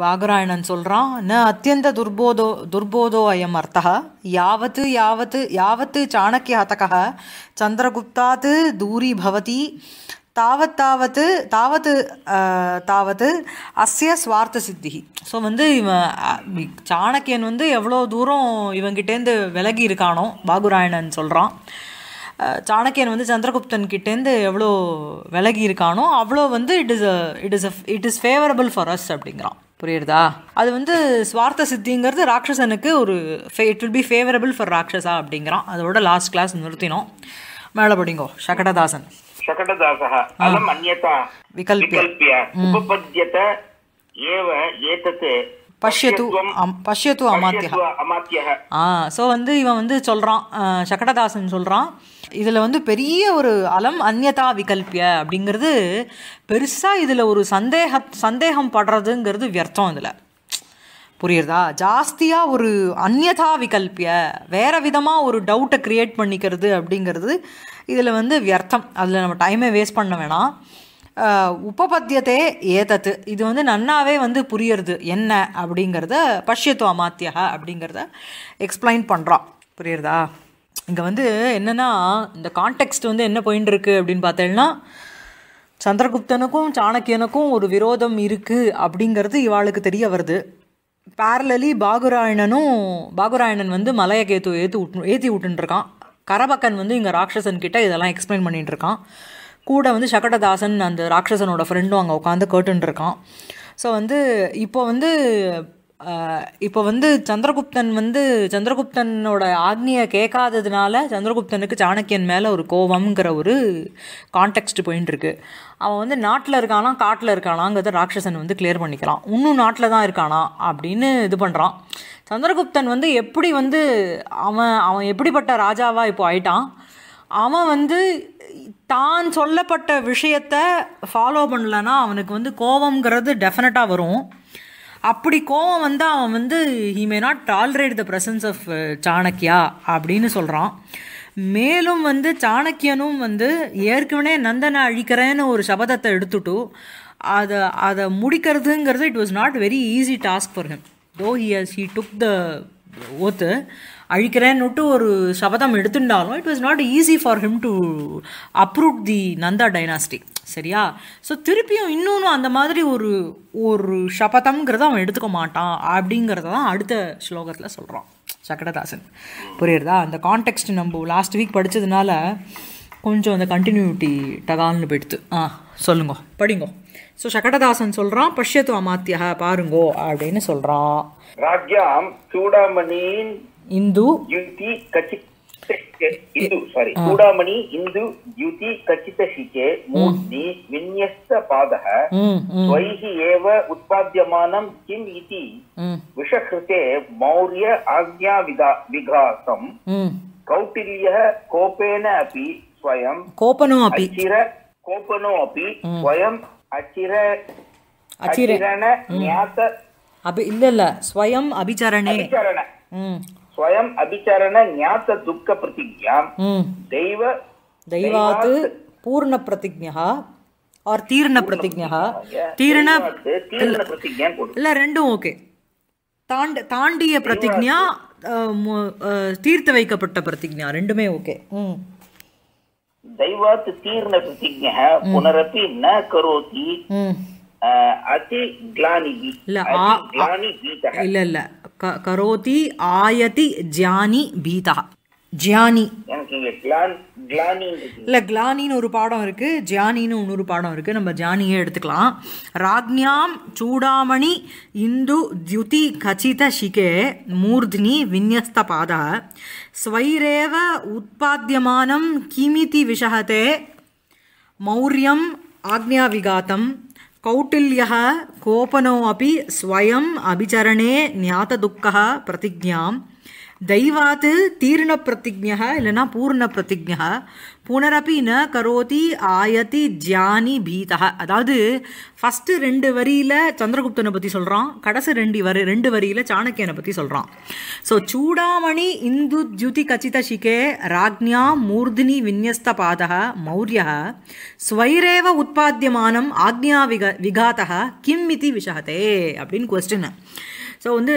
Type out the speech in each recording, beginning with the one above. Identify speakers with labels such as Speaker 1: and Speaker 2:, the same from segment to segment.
Speaker 1: பாகராயணன் சொல்கிறான் ந அத்தியந்த துர்போதோ துர்போதோ அயம் அர்த்தா யாவத்து யாவத்து யாவத்து சாணக்கிய சந்திரகுப்தாத்து சந்திரகுப்தாத் தூரி பவதி தாவத் தாவத்து தாவத்து தாவத்து அஸ்ய சுவார்த்த சித்தி ஸோ வந்து இவன் சாணக்கியன் வந்து எவ்வளோ தூரம் இவங்கிட்டேருந்து விலகி இருக்கானோ பாகுராயணன் சொல்கிறான் சாணக்கியன் வந்து சந்திரகுப்தன் கிட்டேருந்து எவ்வளோ விலகி இருக்கானோ அவ்வளோ வந்து it is it is it is favourable for us அப்படிங்கிறான் புரியுறதா அது வந்து ஸ்வார்த்த சித்திங்கிறது ராட்சசனுக்கு ஒரு ஃபே it will be favourable for Rakshasa அப்படிங்கிறான் அதோட லாஸ்ட் கிளாஸ் நிறுத்தினோம் மேலே படிங்கோ சகடதாசன் பஷ்யத்து பஷ்யத்து அமாத்தியா ஆ ஸோ வந்து இவன் வந்து சொல்கிறான் சகடதாசன் சொல்கிறான் இதில் வந்து பெரிய ஒரு அலம் அந்நதா விகல்பிய அப்படிங்கிறது பெருசாக இதில் ஒரு சந்தேக சந்தேகம் படுறதுங்கிறது வியர்த்தம் இதில் புரியுறதா ஜாஸ்தியாக ஒரு அந்நதா விகல்பிய வேறு விதமாக ஒரு டவுட்டை க்ரியேட் பண்ணிக்கிறது அப்படிங்கிறது இதில் வந்து வியர்த்தம் அதில் நம்ம டைமை வேஸ்ட் பண்ண வேணாம் உபபத்தியத்தே ஏதத்து இது வந்து நன்னாவே வந்து புரியறது என்ன அப்படிங்கிறத பஷ்யத்துவ மாத்தியா அப்படிங்கிறத எக்ஸ்பிளைன் பண்ணுறான் புரியுறதா இங்கே வந்து என்னென்னா இந்த கான்டெக்ஸ்ட் வந்து என்ன பாயிண்ட் இருக்குது அப்படின்னு பார்த்தேன்னா சந்திரகுப்தனுக்கும் சாணக்கியனுக்கும் ஒரு விரோதம் இருக்குது அப்படிங்கிறது இவாளுக்கு தெரிய வருது பேரலி பாகுராயணனும் பாகுராயணன் வந்து மலையகேத்து ஏற்றி விட்டு ஏற்றி விட்டுருக்கான் கரபக்கன் வந்து இங்கே ராட்சசன் கிட்ட இதெல்லாம் எக்ஸ்பிளைன் பண்ணிகிட்டு இருக்கான் கூட வந்து சகடதாசன் அந்த ராட்சசனோட ஃப்ரெண்டும் அங்கே உட்காந்து கேட்டுருக்கான் ஸோ வந்து இப்போ வந்து இப்போ வந்து சந்திரகுப்தன் வந்து சந்திரகுப்தனோட ஆக்னியை கேட்காததுனால சந்திரகுப்தனுக்கு சாணக்கியன் மேலே ஒரு கோபம்ங்கிற ஒரு கான்டெக்ஸ்ட் போயின்ட்டு இருக்கு அவன் வந்து நாட்டில் இருக்கானா காட்டில் இருக்கானாங்கிறத ராட்சசன் வந்து கிளியர் பண்ணிக்கலாம் இன்னும் நாட்டில் தான் இருக்கானா அப்படின்னு இது பண்ணுறான் சந்திரகுப்தன் வந்து எப்படி வந்து அவன் அவன் எப்படிப்பட்ட ராஜாவாக இப்போ ஆயிட்டான் அவன் வந்து தான் சொல்லப்பட்ட விஷயத்த ஃபாலோ பண்ணலன்னா அவனுக்கு வந்து கோவம்ங்கிறது டெஃபினட்டாக வரும் அப்படி கோவம் வந்து அவன் வந்து he may not tolerate the presence of Chanakya அப்படின்னு சொல்கிறான் மேலும் வந்து சாணக்கியனும் வந்து ஏற்கனவே நந்தனை அழிக்கிறேன்னு ஒரு சபதத்தை எடுத்துட்டு அதை அதை முடிக்கிறதுங்கிறது it was not very easy task for him though he has he took the oath அழிக்கிறேன்னுட்டு ஒரு சபதம் எடுத்துட்டாலும் it was not easy for him to approve the Nanda dynasty சரியா ஸோ திருப்பியும் இன்னொன்று அந்த மாதிரி ஒரு ஒரு சபதம்ங்கிறத அவன் எடுத்துக்க மாட்டான் அப்படிங்கிறத தான் அடுத்த ஸ்லோகத்தில் சொல்கிறான் சக்கரதாசன் புரியுறதா அந்த கான்டெக்ட் நம்ம லாஸ்ட் வீக் படித்ததுனால கொஞ்சம் அந்த கண்டினியூட்டி டகால்னு போயிடுத்து ஆ சொல்லுங்க படிங்கோ ஸோ சகடதாசன் சொல்கிறான் பஷ்யத்து அமாத்தியாக பாருங்கோ அப்படின்னு சொல்கிறான்
Speaker 2: ராஜ்யாம் இந்து யுதி கச்சி ಇಂದು ಸಾರಿ ಚೂಡಾಮಣಿ ಇಂದು ದ್ಯುತಿ ಖಚಿತ ಶಿಖೆ ಮೂರ್ಧಿ ವಿನ್ಯಸ್ತ ಪಾದಃ ಸ್ವೈಃ ಏವ ಉತ್ಪಾದ್ಯಮಾನಂ ಕಿಂ ಇತಿ ವಿಷಕೃತೆ ಮೌರ್ಯ ಆಜ್ಞಾ ವಿಧಾ ವಿಘಾಸಂ ಕೌಟಿಲ್ಯಃ ಕೋಪೇನ ಅಪಿ ಸ್ವಯಂ ಕೋಪನೋ ಅಪಿ ಅಚಿರ ಕೋಪನೋ ಅಪಿ ಸ್ವಯಂ ಅಚಿರ
Speaker 1: ಅಚಿರಣ ಜ್ಞಾತ ಅಭಿ ಇಲ್ಲ ಇಲ್ಲ ಸ್ವಯಂ ಅಭಿಚರಣೆ
Speaker 2: ಅಭಿಚರಣ ஸ்வயம் அபிச்சரண ஞாத்த துக்க பிரதிஜா தெய்வ
Speaker 1: தெய்வாது பூர்ண பிரதிஜா ஆர் தீர்ண பிரதிஜா தீர்ண இல்ல ரெண்டும் ஓகே தாண்ட தாண்டிய பிரதிஜா தீர்த்து வைக்கப்பட்ட பிரதிஜா ரெண்டுமே ஓகே தெய்வாத்து தீர்ண
Speaker 2: பிரதிஜா புனரப்பி ந கரோதி அதி கிளானி இல்ல
Speaker 1: இல்ல இல்ல கரோதி ஆயதி ஜியானி பீதா ஜியானி இல்லை கிளானின்னு ஒரு பாடம் இருக்கு ஜியானின்னு இன்னொரு பாடம் இருக்கு நம்ம ஜானியே எடுத்துக்கலாம் ராக்ஞாம் சூடாமணி இந்து தியுதி கச்சித ஷிகே மூர்தினி விநியஸ்த பாத ஸ்வைரேவ உற்பத்தியமானம் கிமிதி விஷகதே மௌரியம் ஆக்ஞாவிகாத்தம் कौटिल्यः कोपनोऽपि स्वयम् अभिचरणे ज्ञातदुःखः प्रतिज्ञां தெய்வாத்து தீர்ண பிரதிஜா இல்லைன்னா பூர்ண பிரதிஜா புனரப்பி ந கரோதி ஆயதி ஜியானி பீதக அதாவது ஃபஸ்ட்டு ரெண்டு வரியில் சந்திரகுப்தனை பற்றி சொல்கிறான் கடைசி ரெண்டு வரி ரெண்டு வரியில் சாணக்கியனை பற்றி சொல்கிறான் ஸோ சூடாமணி இந்து ஜுதி கச்சித சிகே ராஜ்யா மூர்தினி விநியஸ்த பாதக மௌரிய ஸ்வைரேவ உற்பாத்தியமானம் ஆக்ஞா விக விகாத்தக கிம் இது விஷகத்தே அப்படின்னு கொஸ்டின் ஸோ வந்து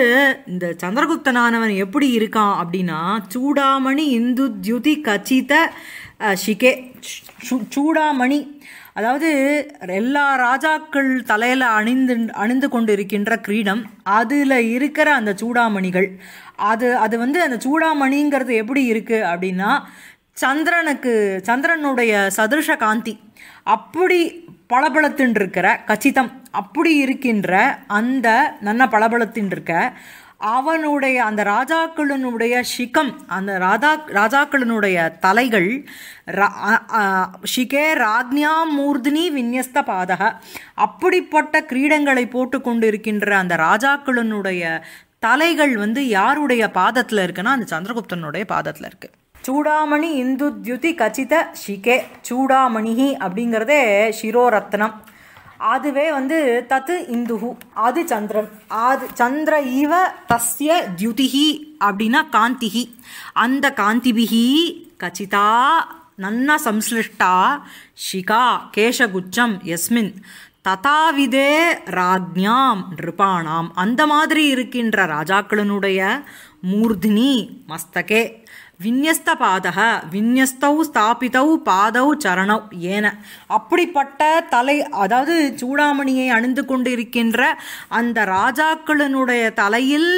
Speaker 1: இந்த சந்திரகுப்தனானவன் எப்படி இருக்கான் அப்படின்னா சூடாமணி இந்து தியுதி கச்சித ஷிகே சூடாமணி அதாவது எல்லா ராஜாக்கள் தலையில் அணிந்து அணிந்து கொண்டு இருக்கின்ற கிரீடம் அதில் இருக்கிற அந்த சூடாமணிகள் அது அது வந்து அந்த சூடாமணிங்கிறது எப்படி இருக்குது அப்படின்னா சந்திரனுக்கு சந்திரனுடைய சதுருஷ காந்தி அப்படி பளபளத்தின்றிருக்கிற கச்சிதம் அப்படி இருக்கின்ற அந்த நன்ன பளபளத்தின்றிருக்க அவனுடைய அந்த ராஜாக்களினுடைய ஷிகம் அந்த ராதா ராஜாக்களினுடைய தலைகள் ஷிகே ராக்ஞா மூர்தினி விநியஸ்த பாதக அப்படிப்பட்ட கிரீடங்களை போட்டு கொண்டு இருக்கின்ற அந்த ராஜாக்களினுடைய தலைகள் வந்து யாருடைய பாதத்தில் இருக்குன்னா அந்த சந்திரகுப்தனுடைய பாதத்தில் இருக்குது சூடாமணி தியுதி கச்சித ஷிகே சூடாமணிஹி அப்படிங்கிறதே சிரோரத்னம் அதுவே வந்து தத்து இந்துஹு அது சந்திரன் அது சந்திர ஈவ தஸ்ய தியுதிஹி அப்படின்னா காந்திஹி அந்த காந்திபிஹி கச்சிதா நன்னா சம்ஸ்லிஷ்டா ஷிகா கேஷகுச்சம் எஸ்மின் ததாவிதே ராஜ்யாம் நிருபானாம் அந்த மாதிரி இருக்கின்ற ராஜாக்களினுடைய மூர்தினி மஸ்தகே விநியஸ்தபாதக விநியஸ்தௌ ஸ்தாபிதௌ பாதௌ சரணௌ ஏன அப்படிப்பட்ட தலை அதாவது சூடாமணியை அணிந்து கொண்டிருக்கின்ற அந்த ராஜாக்களினுடைய தலையில்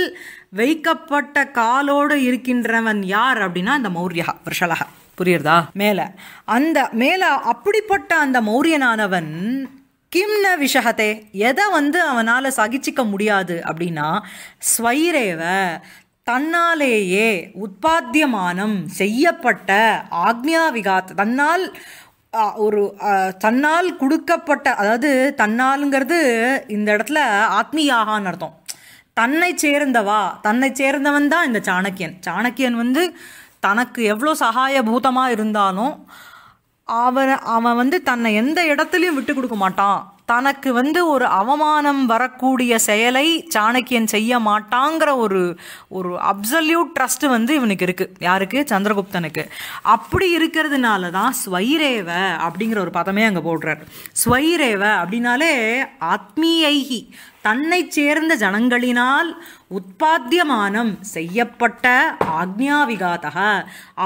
Speaker 1: வைக்கப்பட்ட காலோடு இருக்கின்றவன் யார் அப்படின்னா அந்த மௌரியகா விஷலகா புரியுறதா மேலே அந்த மேலே அப்படிப்பட்ட அந்த மௌரியனானவன் கிம்ன விஷகத்தை எதை வந்து அவனால் சகிச்சிக்க முடியாது அப்படின்னா ஸ்வைரேவ தன்னாலேயே உற்பாத்தியமானம் செய்யப்பட்ட ஆக்ஞாவிகாத் தன்னால் ஒரு தன்னால் கொடுக்கப்பட்ட அதாவது தன்னாலுங்கிறது இந்த இடத்துல ஆத்மீயாகான்னு அர்த்தம் தன்னை சேர்ந்தவா தன்னை சேர்ந்தவன் தான் இந்த சாணக்கியன் சாணக்கியன் வந்து தனக்கு எவ்வளோ பூதமாக இருந்தாலும் அவன் அவன் வந்து தன்னை எந்த இடத்துலையும் விட்டு கொடுக்க மாட்டான் தனக்கு வந்து ஒரு அவமானம் வரக்கூடிய செயலை சாணக்கியன் செய்ய மாட்டாங்கிற ஒரு ஒரு அப்சல்யூட் ட்ரஸ்ட் வந்து இவனுக்கு இருக்குது யாருக்கு சந்திரகுப்தனுக்கு அப்படி இருக்கிறதுனால தான் ஸ்வைரேவ அப்படிங்கிற ஒரு பதமே அங்கே போடுறார் ஸ்வைரேவ அப்படின்னாலே ஆத்மீயைகி தன்னை சேர்ந்த ஜனங்களினால் உற்பத்தியமானம் செய்யப்பட்ட ஆக்ஞாவிகாதக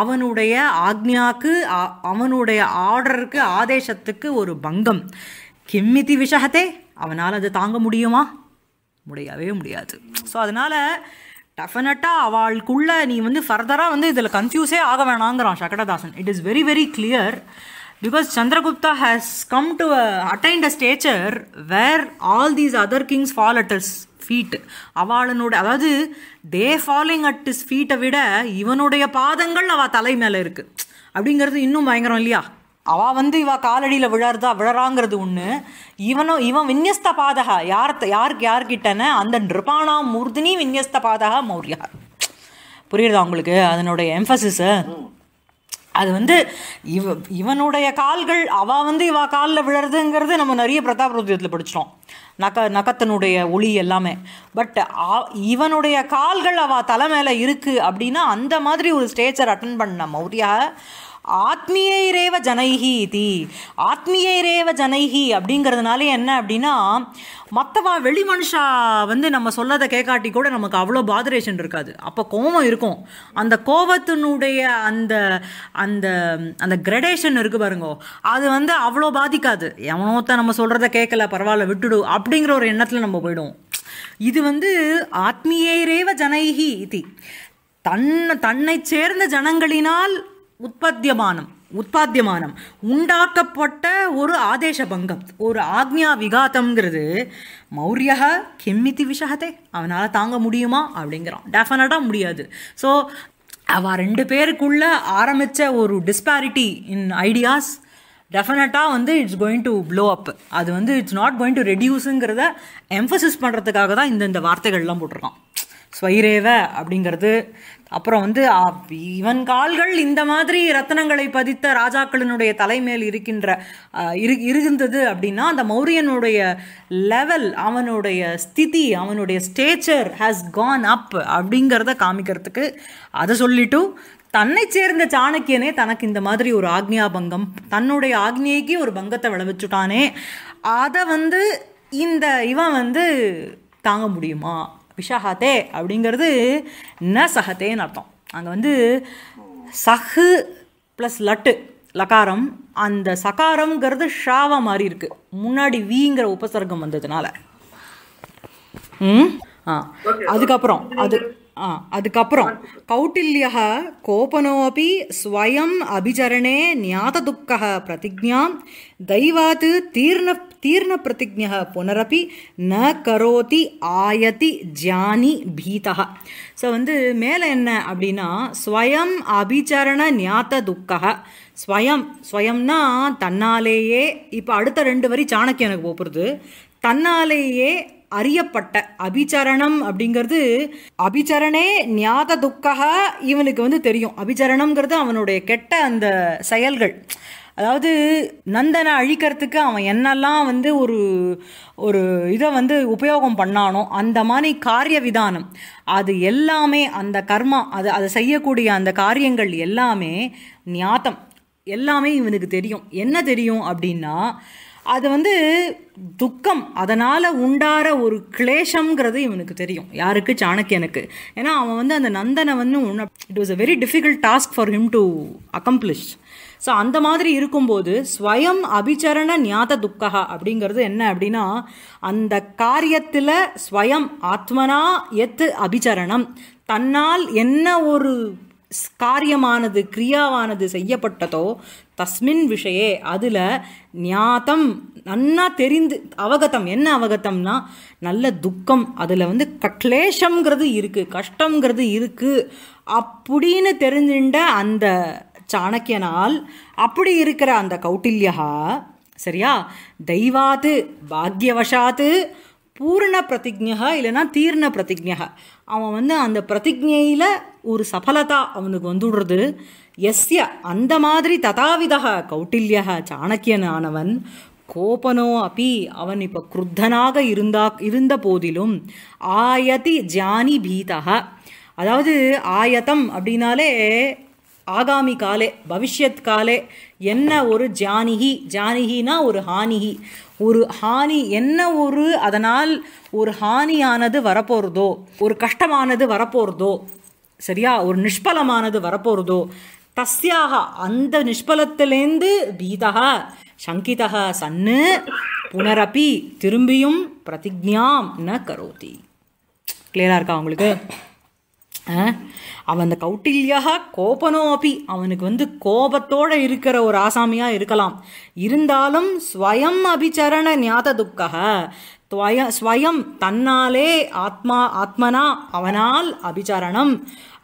Speaker 1: அவனுடைய ஆக்ஞாக்கு அவனுடைய ஆர்டருக்கு ஆதேசத்துக்கு ஒரு பங்கம் கிம்மிதி விஷகத்தே அவனால் அதை தாங்க முடியுமா முடியவே முடியாது ஸோ அதனால் டெஃபினட்டாக அவளுக்குள்ளே நீ வந்து ஃபர்தராக வந்து இதில் கன்ஃபியூஸே ஆக வேணாங்கிறான் Sakatadasan it is very very clear because Chandragupta has come to attained a stature where all these other kings fall at his feet அவளனுடைய அதாவது தே ஃபாலோயிங் அட் இஸ் ஃபீட்டை விட இவனுடைய பாதங்கள் அவள் தலை மேலே இருக்குது அப்படிங்கிறது இன்னும் பயங்கரம் இல்லையா அவள் வந்து இவள் காலடியில் விழறதா விழறாங்கிறது ஒன்று இவனும் இவன் விநியஸ்த பாதகா யார் யாருக்கு யார்கிட்டன அந்த நிருபானா மூர்தினி விநியஸ்த பாதகா மௌரியா புரியுறதா உங்களுக்கு அதனுடைய எம்ஃபசிஸு அது வந்து இவ இவனுடைய கால்கள் அவள் வந்து இவள் காலில் விழறதுங்கிறது நம்ம நிறைய பிரதாபருத்தியத்தில் படிச்சிட்டோம் நக நகத்தனுடைய ஒளி எல்லாமே பட் இவனுடைய கால்கள் அவள் தலை மேலே இருக்குது அப்படின்னா அந்த மாதிரி ஒரு ஸ்டேஜர் அட்டன் பண்ண மௌரியா ஆத்மீயரேவ ஜனைகி இது ஆத்மீயரேவ ஜனைகி அப்படிங்கிறதுனால என்ன அப்படின்னா மற்றவா வெளி மனுஷா வந்து நம்ம சொல்லதை கேட்காட்டி கூட நமக்கு அவ்வளோ பாதரேஷன் இருக்காது அப்போ கோபம் இருக்கும் அந்த கோபத்தினுடைய அந்த அந்த அந்த கிரடேஷன் இருக்குது பாருங்கோ அது வந்து அவ்வளோ பாதிக்காது எவனோத்த நம்ம சொல்கிறத கேட்கல பரவாயில்ல விட்டுடு அப்படிங்கிற ஒரு எண்ணத்தில் நம்ம போயிடுவோம் இது வந்து ஆத்மீயரேவ ஜனைகி இது தன்னை தன்னை சேர்ந்த ஜனங்களினால் உற்பத்தியமானம் உற்பத்தியமானம் உண்டாக்கப்பட்ட ஒரு ஆதேச பங்கம் ஒரு ஆக்ஞா விகாத்தம்ங்கிறது மௌரியா கெம்மித்தி விஷகத்தை அவனால் தாங்க முடியுமா அப்படிங்கிறான் டெஃபினட்டாக முடியாது ஸோ அவ ரெண்டு பேருக்குள்ளே ஆரம்பித்த ஒரு டிஸ்பாரிட்டி இன் ஐடியாஸ் டெஃபினட்டாக வந்து it's going to blow up அது வந்து இட்ஸ் நாட் கோயிங் டு ரெடியூஸுங்கிறத எம்ஃபசிஸ் பண்ணுறதுக்காக தான் இந்த இந்த வார்த்தைகள்லாம் போட்டிருக்கான் ஸ்வைரேவ அப்படிங்கிறது அப்புறம் வந்து இவன் கால்கள் இந்த மாதிரி ரத்தனங்களை பதித்த ராஜாக்களினுடைய தலைமையில் இருக்கின்ற இரு இருந்தது அப்படின்னா அந்த மௌரியனுடைய லெவல் அவனுடைய ஸ்திதி அவனுடைய ஸ்டேச்சர் ஹேஸ் கான் அப் அப்படிங்கிறத காமிக்கிறதுக்கு அதை சொல்லிட்டு தன்னை சேர்ந்த சாணக்கியனே தனக்கு இந்த மாதிரி ஒரு ஆக்ஞியா பங்கம் தன்னுடைய ஆக்னியைக்கு ஒரு பங்கத்தை விளைவிச்சுட்டானே அதை வந்து இந்த இவன் வந்து தாங்க முடியுமா விஷஹாத்தே அப்படிங்கிறது ந சஹத்தேன்னு அர்த்தம் அங்கே வந்து சஹு ப்ளஸ் லட்டு லகாரம் அந்த சகாரம்ங்கிறது ஷாவா மாதிரி இருக்குது முன்னாடி விங்கிற உபசர்க்கம் வந்ததுனால ம் ஆ அதுக்கப்புறம் அது ஆ அதுக்கப்புறம் கௌட்டில்யா கோபனோபி ஸ்வயம் அபிச்சரணே ஞாத துக்கக பிரதிஜாம் தெய்வாத்து தீர்ண तीर्णप्रतिज्ञः புனரப்பி ந கரோதி ஆயதி ஜானி பீதா ஸோ வந்து மேலே என்ன அப்படின்னா ஸ்வயம் அபிச்சரண ஞாத்த துக்கா ஸ்வயம் ஸ்வயம்னா தன்னாலேயே இப்போ அடுத்த ரெண்டு வரி சாணக்கியனுக்கு போகிறது தன்னாலேயே அறியப்பட்ட அபிச்சரணம் அப்படிங்கிறது அபிச்சரணே ஞாத துக்கா இவனுக்கு வந்து தெரியும் அபிச்சரணம்ங்கிறது அவனுடைய கெட்ட அந்த செயல்கள் அதாவது நந்தனை அழிக்கிறதுக்கு அவன் என்னெல்லாம் வந்து ஒரு ஒரு இதை வந்து உபயோகம் பண்ணானோ அந்த மாதிரி காரிய விதானம் அது எல்லாமே அந்த கர்மா அது அதை செய்யக்கூடிய அந்த காரியங்கள் எல்லாமே ஞாத்தம் எல்லாமே இவனுக்கு தெரியும் என்ன தெரியும் அப்படின்னா அது வந்து துக்கம் அதனால் உண்டார ஒரு கிளேஷங்கிறது இவனுக்கு தெரியும் யாருக்கு சாணக்கியனுக்கு ஏன்னா அவன் வந்து அந்த நந்தனை வந்து it was a very difficult task for him to accomplish so அந்த மாதிரி இருக்கும்போது ஸ்வயம் அபிச்சரண ஞாத துக்கா அப்படிங்கிறது என்ன அப்படின்னா அந்த காரியத்தில் ஸ்வயம் ஆத்மனா எத் அபிச்சரணம் தன்னால் என்ன ஒரு காரியமானது கிரியாவானது செய்யப்பட்டதோ தஸ்மின் விஷயே அதில் ஞாத்தம் நன்னா தெரிந்து அவகத்தம் என்ன அவகத்தம்னா நல்ல துக்கம் அதில் வந்து கட்லேஷங்கிறது இருக்குது கஷ்டங்கிறது இருக்குது அப்படின்னு தெரிஞ்சுட்ட அந்த சாணக்கியனால் அப்படி இருக்கிற அந்த கௌட்டில்யா சரியா தெய்வாத்து பாக்யவசாத்து பூர்ண பிரதிஜகா இல்லைன்னா தீர்ண பிரதிஜா அவன் வந்து அந்த பிரதிஜையில் ஒரு சஃலதா அவனுக்கு வந்துடுறது எஸ்ய அந்த மாதிரி ததாவித கௌட்டில்யா சாணக்கியனானவன் கோபனோ அப்பி அவன் இப்போ குருத்தனாக இருந்தா இருந்த போதிலும் ஆயதி ஜானி பீதா அதாவது ஆயத்தம் அப்படின்னாலே ஆகாமி காலே பவிஷ்யத் காலே என்ன ஒரு ஜானிகி ஜானிகினா ஒரு ஹானிகி ஒரு ஹானி என்ன ஒரு அதனால் ஒரு ஹானியானது வரப்போகிறதோ ஒரு கஷ்டமானது வரப்போகிறதோ சரியா ஒரு நிஷ்பலமானது வரப்போகிறதோ தஸ்யாக அந்த நிஷ்பலத்திலேந்து பீதா சங்கிதா சன்னு புனரப்பி திரும்பியும் பிரதிஜாம் ந கரோதி கிளியராக இருக்கா உங்களுக்கு அவன் அந்த கௌட்டில்யா கோபனோ அப்பி அவனுக்கு வந்து கோபத்தோடு இருக்கிற ஒரு ஆசாமியாக இருக்கலாம் இருந்தாலும் ஸ்வயம் அபிச்சரண ஞாத துக்கக துவய ஸ்வயம் தன்னாலே ஆத்மா ஆத்மனா அவனால் அபிச்சரணம்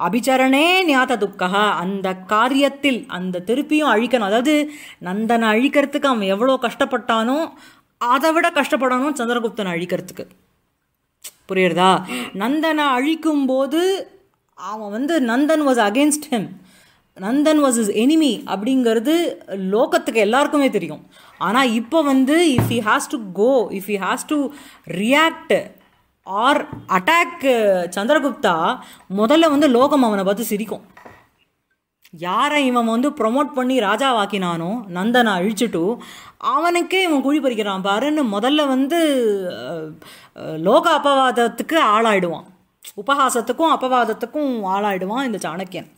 Speaker 1: அபிச்சரணே ஞாத துக்கக அந்த காரியத்தில் அந்த திருப்பியும் அழிக்கணும் அதாவது நந்தனை அழிக்கிறதுக்கு அவன் எவ்வளோ கஷ்டப்பட்டானோ அதை விட கஷ்டப்படணும் சந்திரகுப்தனை அழிக்கிறதுக்கு புரியுறதா நந்தனை அழிக்கும்போது அவன் வந்து Nandan was against him Nandan was his enemy அப்படிங்கிறது லோகத்துக்கு எல்லாருக்குமே தெரியும் ஆனால் இப்போ வந்து if he has to go if he has to react or attack Chandragupta முதல்ல வந்து லோகம் அவனை பார்த்து சிரிக்கும் யாரை இவன் வந்து ப்ரொமோட் பண்ணி ராஜாவாக்கினானோ நந்தனை அழிச்சிட்டு அவனுக்கே இவன் குழி பறிக்கிறான் பாருன்னு முதல்ல வந்து லோக அப்பவாதத்துக்கு ஆளாயிடுவான் உபகாசத்துக்கும் அப்பவாதத்துக்கும் ஆளாயிடுவான் இந்த சாணக்கியன்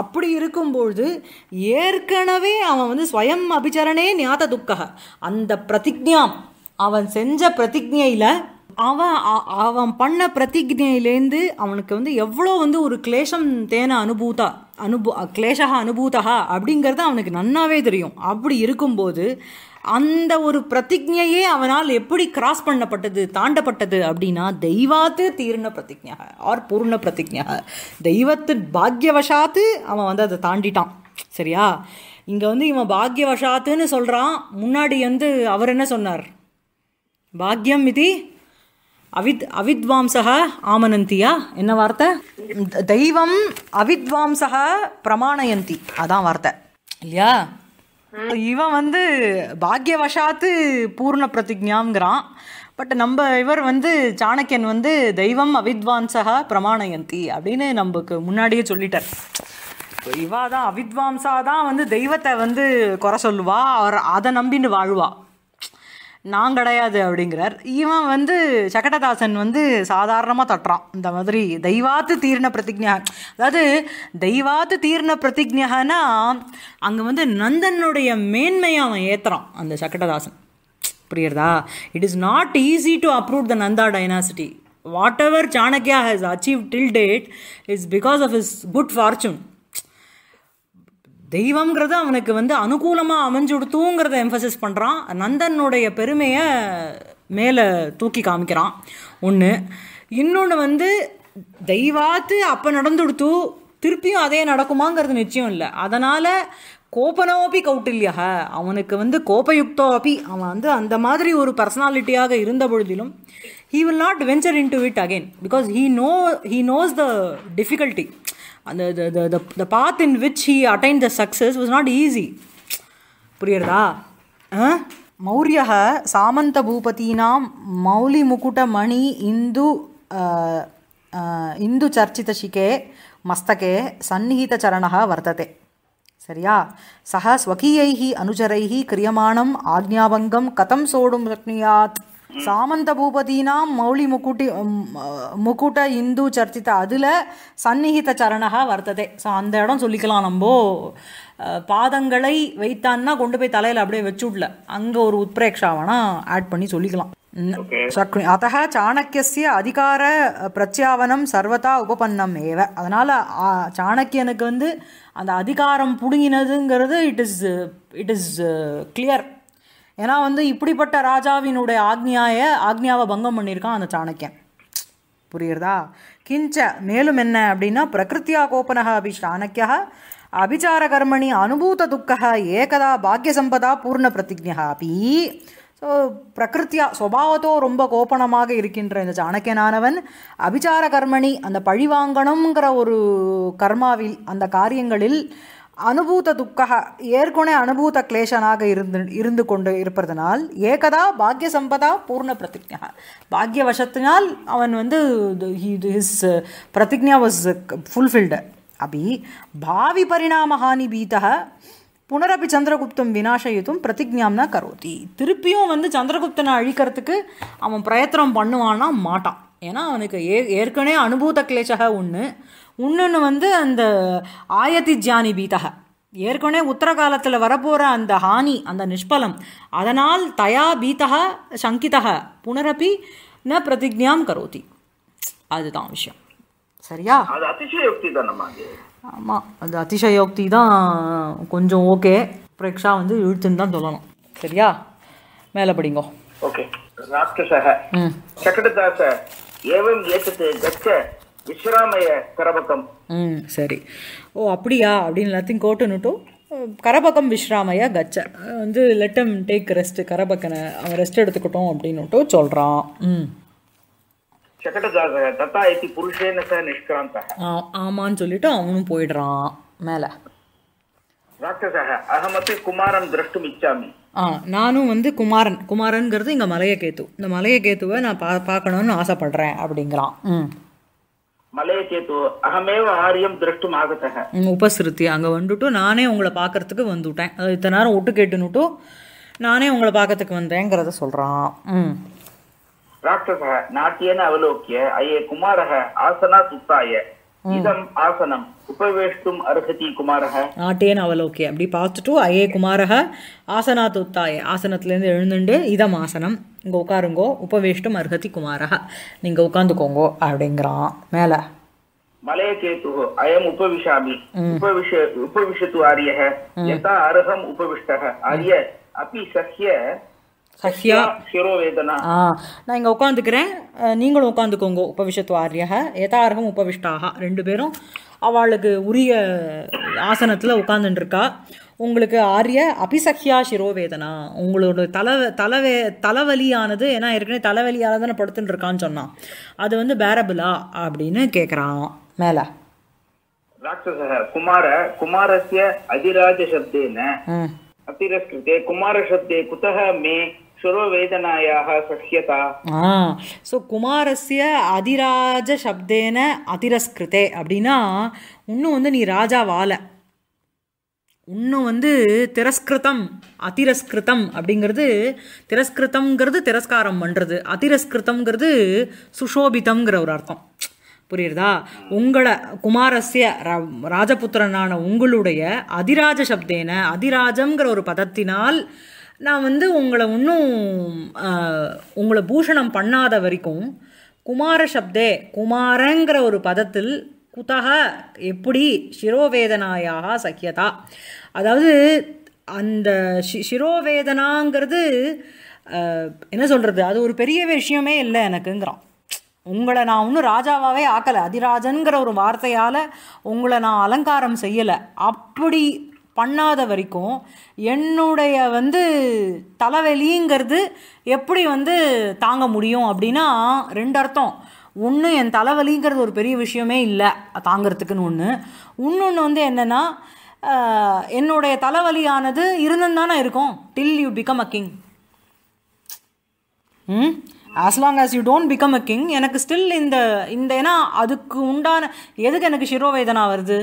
Speaker 1: அப்படி இருக்கும்பொழுது ஏற்கனவே அவன் வந்து ஸ்வயம் அபிச்சரணே ஞாத துக்கக அந்த பிரதிஜாம் அவன் செஞ்ச பிரதிஜையில் அவன் அவன் பண்ண பிரதிஜையிலேருந்து அவனுக்கு வந்து எவ்வளோ வந்து ஒரு கிளேஷம் தேன அனுபூதா அனுபூ கிளேஷா அனுபூதா அப்படிங்கிறது அவனுக்கு நன்னாவே தெரியும் அப்படி இருக்கும்போது அந்த ஒரு பிரதிஜையே அவனால் எப்படி கிராஸ் பண்ணப்பட்டது தாண்டப்பட்டது அப்படின்னா தெய்வாத்து தீர்ண பிரதிஜாக ஆர் பூர்ண பிரதிஜாக தெய்வத்து பாக்யவசாத்து அவன் வந்து அதை தாண்டிட்டான் சரியா இங்கே வந்து இவன் பாக்யவசாத்துன்னு சொல்கிறான் முன்னாடி வந்து அவர் என்ன சொன்னார் பாக்யம் இது அவித் அவித்வாம்சக ஆமனந்தியா என்ன வார்த்தை தெய்வம் அவித்வாம்சக பிரமாணயந்தி அதான் வார்த்தை இல்லையா இவன் வந்து பாக்யவசாத்து பூர்ண பிரதிஜாங்கிறான் பட் நம்ம இவர் வந்து சாணக்கியன் வந்து தெய்வம் அவித்வான்சா பிரமாணயந்தி அப்படின்னு நமக்கு முன்னாடியே சொல்லிட்டார் இவா தான் அவித்வாம்சா தான் வந்து தெய்வத்தை வந்து குறை சொல்லுவா அவர் அதை நம்பின்னு வாழ்வா நான் கிடையாது அப்படிங்கிறார் இவன் வந்து சக்கடதாசன் வந்து சாதாரணமாக தட்டுறான் இந்த மாதிரி தெய்வாத்து தீர்ண பிரதிஜா அதாவது தெய்வாத்து தீர்ண பிரதிஜானா அங்கே வந்து நந்தனுடைய மேன்மையை அவன் ஏற்றுறான் அந்த சக்கடதாசன் புரியுறதா it is not easy to approve the Nanda dynasty whatever Chanakya has achieve till date is because of his good fortune தெய்வங்கிறது அவனுக்கு வந்து அனுகூலமாக அமைஞ்சுடுத்துங்கிறத எம்ஃபசைஸ் பண்ணுறான் நந்தனுடைய பெருமையை மேலே தூக்கி காமிக்கிறான் ஒன்று இன்னொன்று வந்து தெய்வாத்து அப்போ நடந்துடுத்து திருப்பியும் அதே நடக்குமாங்கிறது நிச்சயம் இல்லை அதனால் கோபனோபி கௌட்டில்யா அவனுக்கு வந்து கோபயுக்தோ அப்பி அவன் வந்து அந்த மாதிரி ஒரு பர்சனாலிட்டியாக இருந்த பொழுதிலும் he will not venture into it again because he know he knows the difficulty அந்த the the the the path in which he attain the success was not easy புரியுறதா மௌரிய சாமந்த பூபதீனாம் மௌலி முக்குட்டமணி இந்து இந்து சர்ச்சித சிகே மஸ்தகே சந்நிஹிதச்சரணः வர்த்ததே சரியா சக ஸ்வகீயை அனுஜரை கிரியமாணம் ஆக்ஞாபங்கம் கதம் சோடும் சக்னுயாத் சாமந்த பூபதினாம் மௌலி முக்கூட்டி முக்கூட்ட இந்து சர்ச்சித்த அதில் சந்நிகித சரணகா வர்த்ததே ஸோ அந்த இடம் சொல்லிக்கலாம் நம்ம பாதங்களை வைத்தான்னா கொண்டு போய் தலையில் அப்படியே வச்சுடல அங்கே ஒரு உத்ரேக்ஷாவனா ஆட் பண்ணி சொல்லிக்கலாம் சக்னி அத்த சாணக்கிய அதிகார பிரத்யாவனம் சர்வதா உபபன்னம் ஏவ அதனால் சாணக்கியனுக்கு வந்து அந்த அதிகாரம் புடுங்கினதுங்கிறது it is it is clear ஏன்னா வந்து இப்படிப்பட்ட ராஜாவினுடைய ஆக்ஞாய ஆக்ஞாவை பங்கம் பண்ணியிருக்கான் அந்த சாணக்கியன் புரியுறதா கிஞ்ச மேலும் என்ன அப்படின்னா பிரகிருத்தியா கோப்பனக அபி சாணக்கியா அபிச்சார கர்மணி அனுபூத துக்கா ஏகதா பாக்கிய சம்பதா பூர்ண பிரதிஜா அபி ஸோ பிரகிருத்தியா சுபாவத்தோ ரொம்ப கோப்பனமாக இருக்கின்ற இந்த சாணக்கியனானவன் அபிச்சார கர்மணி அந்த பழிவாங்கணுங்கிற ஒரு கர்மாவில் அந்த காரியங்களில் அனுபூத துக்கக ஏற்கனவே அனுபூத கிளேஷனாக இருந்து இருந்து கொண்டு இருப்பதனால் ஏகதா பாக்ய சம்பதா பூர்ண பிரதிஜா பாக்ய வசத்தினால் அவன் வந்து ஹிஸ் பிரதிஜா வாஸ் ஃபுல்ஃபில்டு அபி பாவி பரிணாமஹானி பீதக புனரப்பி சந்திரகுப்தம் வினாசயத்தும் பிரதிஜாம்னா கரோதி திருப்பியும் வந்து சந்திரகுப்தனை அழிக்கிறதுக்கு அவன் பிரயத்தனம் பண்ணுவான்னா மாட்டான் ஏன்னா அவனுக்கு ஏ ஏற்கனவே அனுபூத கிளேச்சக ஒன்று இன்னொன்று வந்து அந்த ஆயத்தி ஜானி பீதக ஏற்கனவே உத்தர காலத்தில் வரப்போகிற அந்த ஹானி அந்த நிஷ்பலம் அதனால் தயா பீதக சங்கிதக புனரப்பி ந பிரதிஜாம் கரோதி அதுதான் விஷயம் சரியா ஆமாம் அது அதிசயோக்தி தான் கொஞ்சம் ஓகே பிரேக்ஷா வந்து இழுத்துன்னு தான் சொல்லணும் சரியா மேலே படிங்கோ ஓகே
Speaker 2: ஏவம் கச்ச விஸ்ராமய கரபக்கம்
Speaker 1: ம் சரி ஓ அப்படியா அப்படின்னு எல்லாத்தையும் கோட்டனுட்டும் கரபக்கம் விஸ்ராமய கச்ச வந்து லெட்டம் டேக் ரெஸ்ட் கரபக்கனை அவன் ரெஸ்ட் எடுத்துக்கிட்டோம் அப்படின்னுட்டும் சொல்கிறான் ம்
Speaker 2: சகடதாசக தத்தா இத்தி புருஷேன ச நிஷ்கிராந்த
Speaker 1: ஆமான்னு சொல்லிட்டு அவனும் போயிடுறான் மேலே
Speaker 2: ராட்சசக அகமப்பி குமாரன் திரஷ்டும்
Speaker 1: ஆ நானும் வந்து குமாரன் குமாரன்ங்கிறது இங்கே மலைய கேத்து இந்த மலைய கேத்துவை நான் பா பார்க்கணும்னு ஆசைப்படுறேன் அப்படிங்கிறான் ம்
Speaker 2: மலையேத்து அகமேவ ஆரியம் திரட்டும் ஆகத்தக
Speaker 1: உபசிருத்தி அங்கே வந்துட்டு நானே உங்களை பார்க்கறதுக்கு வந்துவிட்டேன் இத்தனை நேரம் ஒட்டு கேட்டுனுட்டும் நானே உங்களை பார்க்கறதுக்கு வந்தேங்கிறத சொல்கிறான் ம்
Speaker 2: ராட்சச நாட்டியன அவலோக்கிய ஐயே குமாரக ஆசனா துத்தாய இதம் ஆசனம் உபவேஷ்டும் அருகதி குமாரக
Speaker 1: நாட்டேன் அவலோக்கிய அப்படி பார்த்துட்டு அயே குமாரக ஆசனாத் உத்தாய ஆசனத்துலேருந்து எழுந்துண்டு இதம் ஆசனம் இங்கே உட்காருங்கோ உபவேஷ்டும் அருகதி குமாரக நீங்கள் உட்காந்துக்கோங்கோ அப்படிங்கிறான் மேலே
Speaker 2: மலையகேத்து அயம் உபவிஷாமி உபவிஷ உபவிஷத்து ஆரியக யதா அருகம் உபவிஷ்டக ஆரிய அப்படி சஹ்ய
Speaker 1: சஹ்யா சிரோவேதனா ஆ நான் இங்கே உட்காந்துக்கிறேன் நீங்களும் உட்காந்துக்கோங்க உபவிஷத்து ஆரியாக யதார்கம் உபவிஷ்டாக ரெண்டு பேரும் அவளுக்கு உரிய ஆசனத்தில் உட்காந்துட்டுருக்கா உங்களுக்கு ஆரிய அபிசக்யா சிரோவேதனா உங்களோட தலை தலைவே தலைவலியானது ஏன்னா ஏற்கனவே தலைவலியால் தானே படுத்துட்டு இருக்கான்னு சொன்னான் அது வந்து பேரபிளா அப்படின்னு கேட்குறான் மேலே
Speaker 2: குமார குமாரஸ்ய அதிராஜ சப்தேன அபிரஸ்கிருதே குமாரசப்தே குத்தக மே सर्ववेदनायाः सह्यता
Speaker 1: ஸோ குமாரஸ்ய அதிராஜ சப்தேன அதிரஸ்கிருதே அப்படின்னா இன்னும் வந்து நீ ராஜா வாழ இன்னும் வந்து திரஸ்கிருதம் அதிரஸ்கிருதம் அப்படிங்கிறது திரஸ்கிருதம்ங்கிறது திரஸ்காரம் பண்ணுறது அதிரஸ்கிருதம்ங்கிறது சுஷோபிதம்ங்கிற ஒரு அர்த்தம் புரியுறதா உங்களை குமாரஸ்ய ராஜபுத்திரனான உங்களுடைய அதிராஜ சப்தேன அதிராஜம்ங்கிற ஒரு பதத்தினால் நான் வந்து உங்களை இன்னும் உங்களை பூஷணம் பண்ணாத வரைக்கும் குமார சப்தே குமாரங்கிற ஒரு பதத்தில் குத்தக எப்படி சிரோவேதனாயாக சக்கியதா அதாவது அந்த ஷி சிரோவேதனாங்கிறது என்ன சொல்கிறது அது ஒரு பெரிய விஷயமே இல்லை எனக்குங்கிறான் உங்களை நான் ஒன்றும் ராஜாவாகவே ஆக்கலை அதிராஜனுங்கிற ஒரு வார்த்தையால் உங்களை நான் அலங்காரம் செய்யலை அப்படி பண்ணாத வரைக்கும் என்னுடைய வந்து தலைவலிங்கிறது எப்படி வந்து தாங்க முடியும் அப்படின்னா ரெண்டு அர்த்தம் ஒன்று என் தலைவலிங்கிறது ஒரு பெரிய விஷயமே இல்லை தாங்கிறதுக்குன்னு ஒன்று இன்னொன்று வந்து என்னென்னா என்னுடைய தலைவலியானது இருந்துன்னு தானே இருக்கும் till you become a king as long as you don't become a king எனக்கு ஸ்டில் இந்த இந்த ஏன்னா அதுக்கு உண்டான எதுக்கு எனக்கு சிரோவேதனா வருது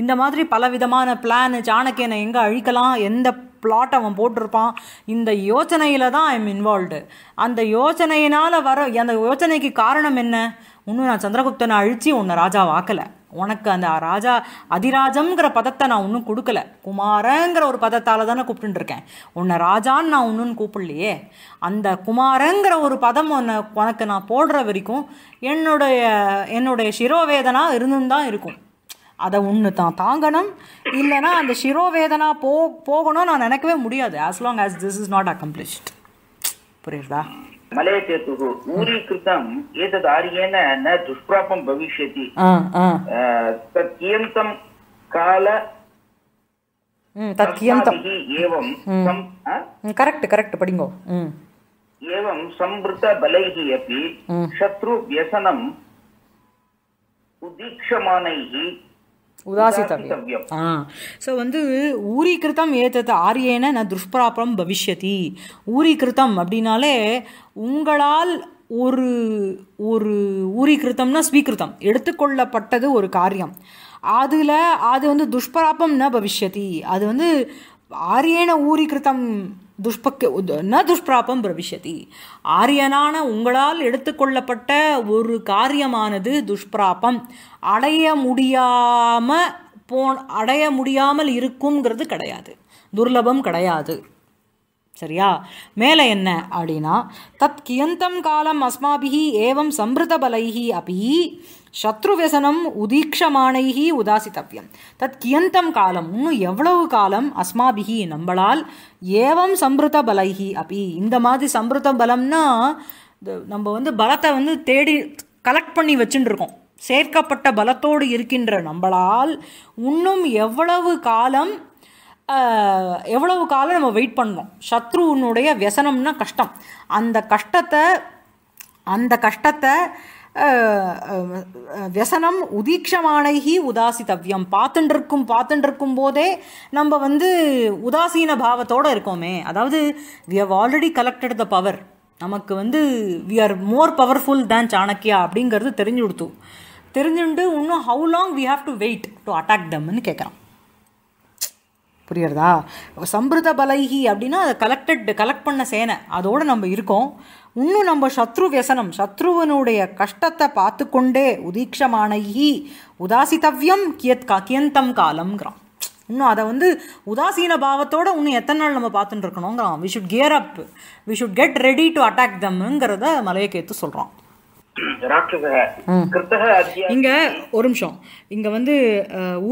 Speaker 1: இந்த மாதிரி பல விதமான பிளான் சாணக்கியனை எங்கே அழிக்கலாம் எந்த பிளாட் அவன் போட்டிருப்பான் இந்த யோசனையில் தான் ஐ எம் இன்வால்வ்டு அந்த யோசனையினால் வர அந்த யோசனைக்கு காரணம் என்ன இன்னும் நான் சந்திரகுப்தனை அழித்து உன்னை ராஜாவாக்கலை உனக்கு அந்த ராஜா அதிராஜம்ங்கிற பதத்தை நான் ஒன்றும் கொடுக்கல குமாரங்கிற ஒரு பதத்தால் தானே கூப்பிட்டுருக்கேன் உன்னை ராஜான்னு நான் ஒன்றுன்னு கூப்பிடலையே அந்த குமாரங்கிற ஒரு பதம் உன்னை உனக்கு நான் போடுற வரைக்கும் என்னுடைய என்னுடைய சிரோவேதனா இருந்துன்னு தான் இருக்கும் அதை ஒன்று தான் தாங்கணும் இல்லைனா அந்த சிரோவேதனா போ போகணும்னு நான் நினைக்கவே முடியாது as long as this is not accomplished புரியுதா
Speaker 2: మలయచేతు దూరీకృతం ఏతద్ ఆర్యేణ న దుష్ప్రాపం భవిష్యతి తత్ కియంతం కాల తత్ కియంతం ఏవం
Speaker 1: కరెక్ట్ కరెక్ట్ పడింగో
Speaker 2: ఏవం సంవృత బలైః అపి శత్రు వ్యసనం ఉదీక్షమానైః
Speaker 1: ಉದಾಸಿತವ್ಯ ஸோ வந்து ஊரீகிருத்தம் ஏத்தது ஆரியேன ந துஷ்பிராபம் பவிஷ்யதி ஊரீகிருத்தம் அப்படின்னாலே உங்களால் ஒரு ஒரு ஊரீகிருத்தம்னா ஸ்வீகிருத்தம் எடுத்துக்கொள்ளப்பட்டது ஒரு காரியம் அதில் அது வந்து துஷ்பராபம் ந பவிஷ்யதி அது வந்து ஆரியேன ஊரீகிருத்தம் துஷ்பக்க ந துஷ்பிராபம் பிரவிஷதி ஆரியனான உங்களால் எடுத்துக்கொள்ளப்பட்ட ஒரு காரியமானது துஷ்பிராபம் அடைய முடியாம போ அடைய முடியாமல் இருக்குங்கிறது கிடையாது துர்லபம் கிடையாது சரியா மேலே என்ன அப்படின்னா தத் கியந்தம் காலம் அஸ்மாபிஹி ஏவம் சம்பிருத பலைகி அப்பி சத்ருவசனம் உதீக்ஷமானைகி உதாசித்தவியம் தத் கியந்தம் காலம் இன்னும் எவ்வளவு காலம் அஸ்மாபிகி நம்மளால் ஏவம் சம்பிருத்த பலைகி அப்பி இந்த மாதிரி சம்பிருத்த பலம்னா நம்ம வந்து பலத்தை வந்து தேடி கலெக்ட் பண்ணி வச்சுட்டுருக்கோம் சேர்க்கப்பட்ட பலத்தோடு இருக்கின்ற நம்மளால் இன்னும் எவ்வளவு காலம் எவ்வளவு காலம் நம்ம வெயிட் பண்ணோம் சத்ருனுடைய வியசனம்னா கஷ்டம் அந்த கஷ்டத்தை அந்த கஷ்டத்தை வியசனம் உதீக்ஷமானைகி உதாசித்தவ்யம் பார்த்துட்டுருக்கும் பார்த்துட்டுருக்கும் போதே நம்ம வந்து உதாசீன பாவத்தோடு இருக்கோமே அதாவது we have already collected the power நமக்கு வந்து we are more powerful than Chanakya அப்படிங்கிறது தெரிஞ்சு கொடுத்தோம் தெரிஞ்சுட்டு இன்னும் how long we have to wait to attack தம்னு கேட்குறான் புரியுறதா சம்பிருத பலைஹி அப்படின்னா அதை கலெக்டட் கலெக்ட் பண்ண சேனை அதோடு நம்ம இருக்கோம் இன்னும் நம்ம சத்ரு வியசனம் சத்ருவனுடைய கஷ்டத்தை பார்த்து கொண்டே உதீக்ஷமானகி உதாசித்தவ்யம் கியத் கா கியந்தம் காலம்ங்கிறான் இன்னும் அதை வந்து உதாசீன பாவத்தோடு இன்னும் எத்தனை நாள் நம்ம பார்த்துட்டு இருக்கணுங்கிறான் we should gear up we should get ready to attack தம்ங்கிறத கேத்து சொல்கிறான் இங்க ஒரு நிமிஷம் இங்க வந்து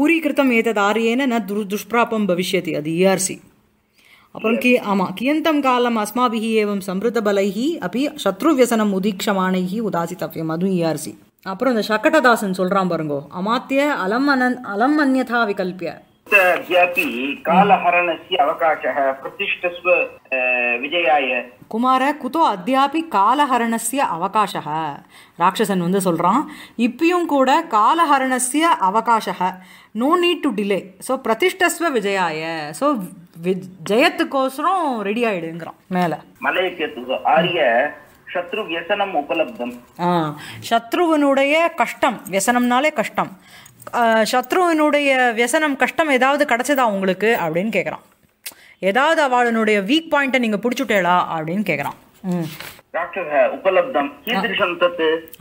Speaker 1: ஊரி கிருத்தம் ஏதத் ஆரியேன துஷ்பிராபம் பவிஷ்யதி அது இஆர்சி e அப்புறம் கி ஆமாம் கியந்தம் காலம் அஸ்மாபிஹி ஏவம் சம்ருதபலைஹி அப்படி சத்ருவியசனம் உதீக்ஷமானைஹி உதாசித்தவ்யம் அதுவும் இஆர்சி e அப்புறம் இந்த சக்கட்டதாசன் சொல்கிறான் பாருங்கோ அமாத்திய அலம் அனன் அலம் அந்யதா விகல்பிய
Speaker 2: अद्यापि விஜயாய
Speaker 1: குமார குதோ அத்தியாபி காலஹரணசிய அவகாச ராட்சசன் வந்து சொல்கிறான் இப்பயும் கூட காலஹரணசிய அவகாச no need to delay so பிரதிஷ்டஸ்வ விஜயாய ஸோ ஜெயத்துக்கோசரம் ரெடி ஆயிடுங்கிறான் மேலே
Speaker 2: மலையத்தியத்துக்கு ஆரிய சத்ரு வியசனம் உபலப்தம்
Speaker 1: ஆ சத்ருவனுடைய கஷ்டம் வியசனம்னாலே கஷ்டம் சத்ருவினுடைய வியசனம் கஷ்டம் ஏதாவது கிடச்சதா உங்களுக்கு அப்படின்னு கேட்குறான் ஏதாவது அவளுடைய வீக் பாயிண்ட்டை நீங்கள் பிடிச்சுட்டேலா அப்படின்னு கேட்குறான் ம்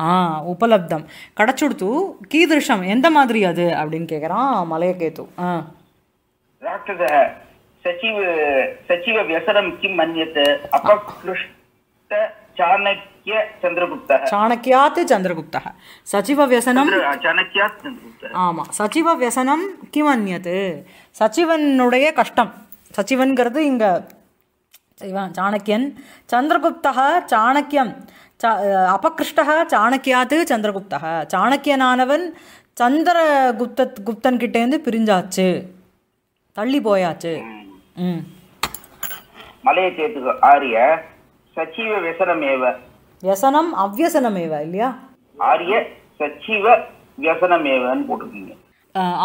Speaker 1: ஆ உபலப்தம் கடைச்சுடுத்து கீதிருஷம் எந்த மாதிரி அது அப்படின்னு கேட்குறான் மலைய கேத்து ஆ
Speaker 2: சச்சிவ சச்சிவ வியசனம் கிம் மன்யத் அபக்ருஷ்ட चाणक्य चन्द्रगुप्तः
Speaker 1: चाणक्यात् चन्द्रगुप्तः सचिवव्यसनं
Speaker 2: चाणक्यात् चन्द्रगुप्तः
Speaker 1: ஆமாம் சச்சிவ வியசனம் கிம் அந்நது சச்சிவனுடைய கஷ்டம் சச்சிவன்கிறது இங்கே இவன் சாணக்கியன் சந்திரகுப்தா சாணக்கியம் சா அபகிருஷ்டா சாணக்கியாது சந்திரகுப்தா சாணக்கியனானவன் சந்திரகுப்த குப்தன்கிட்டேருந்து பிரிஞ்சாச்சு தள்ளி போயாச்சு ம்
Speaker 2: மலையை சேர்த்து ஆரிய சச்சிவ வியசனமேவ
Speaker 1: வியசனம் அவ்யசனமேவ இல்லையா
Speaker 2: ஆரிய சச்சிவ வியசனமேவன்னு போட்டிருக்கீங்க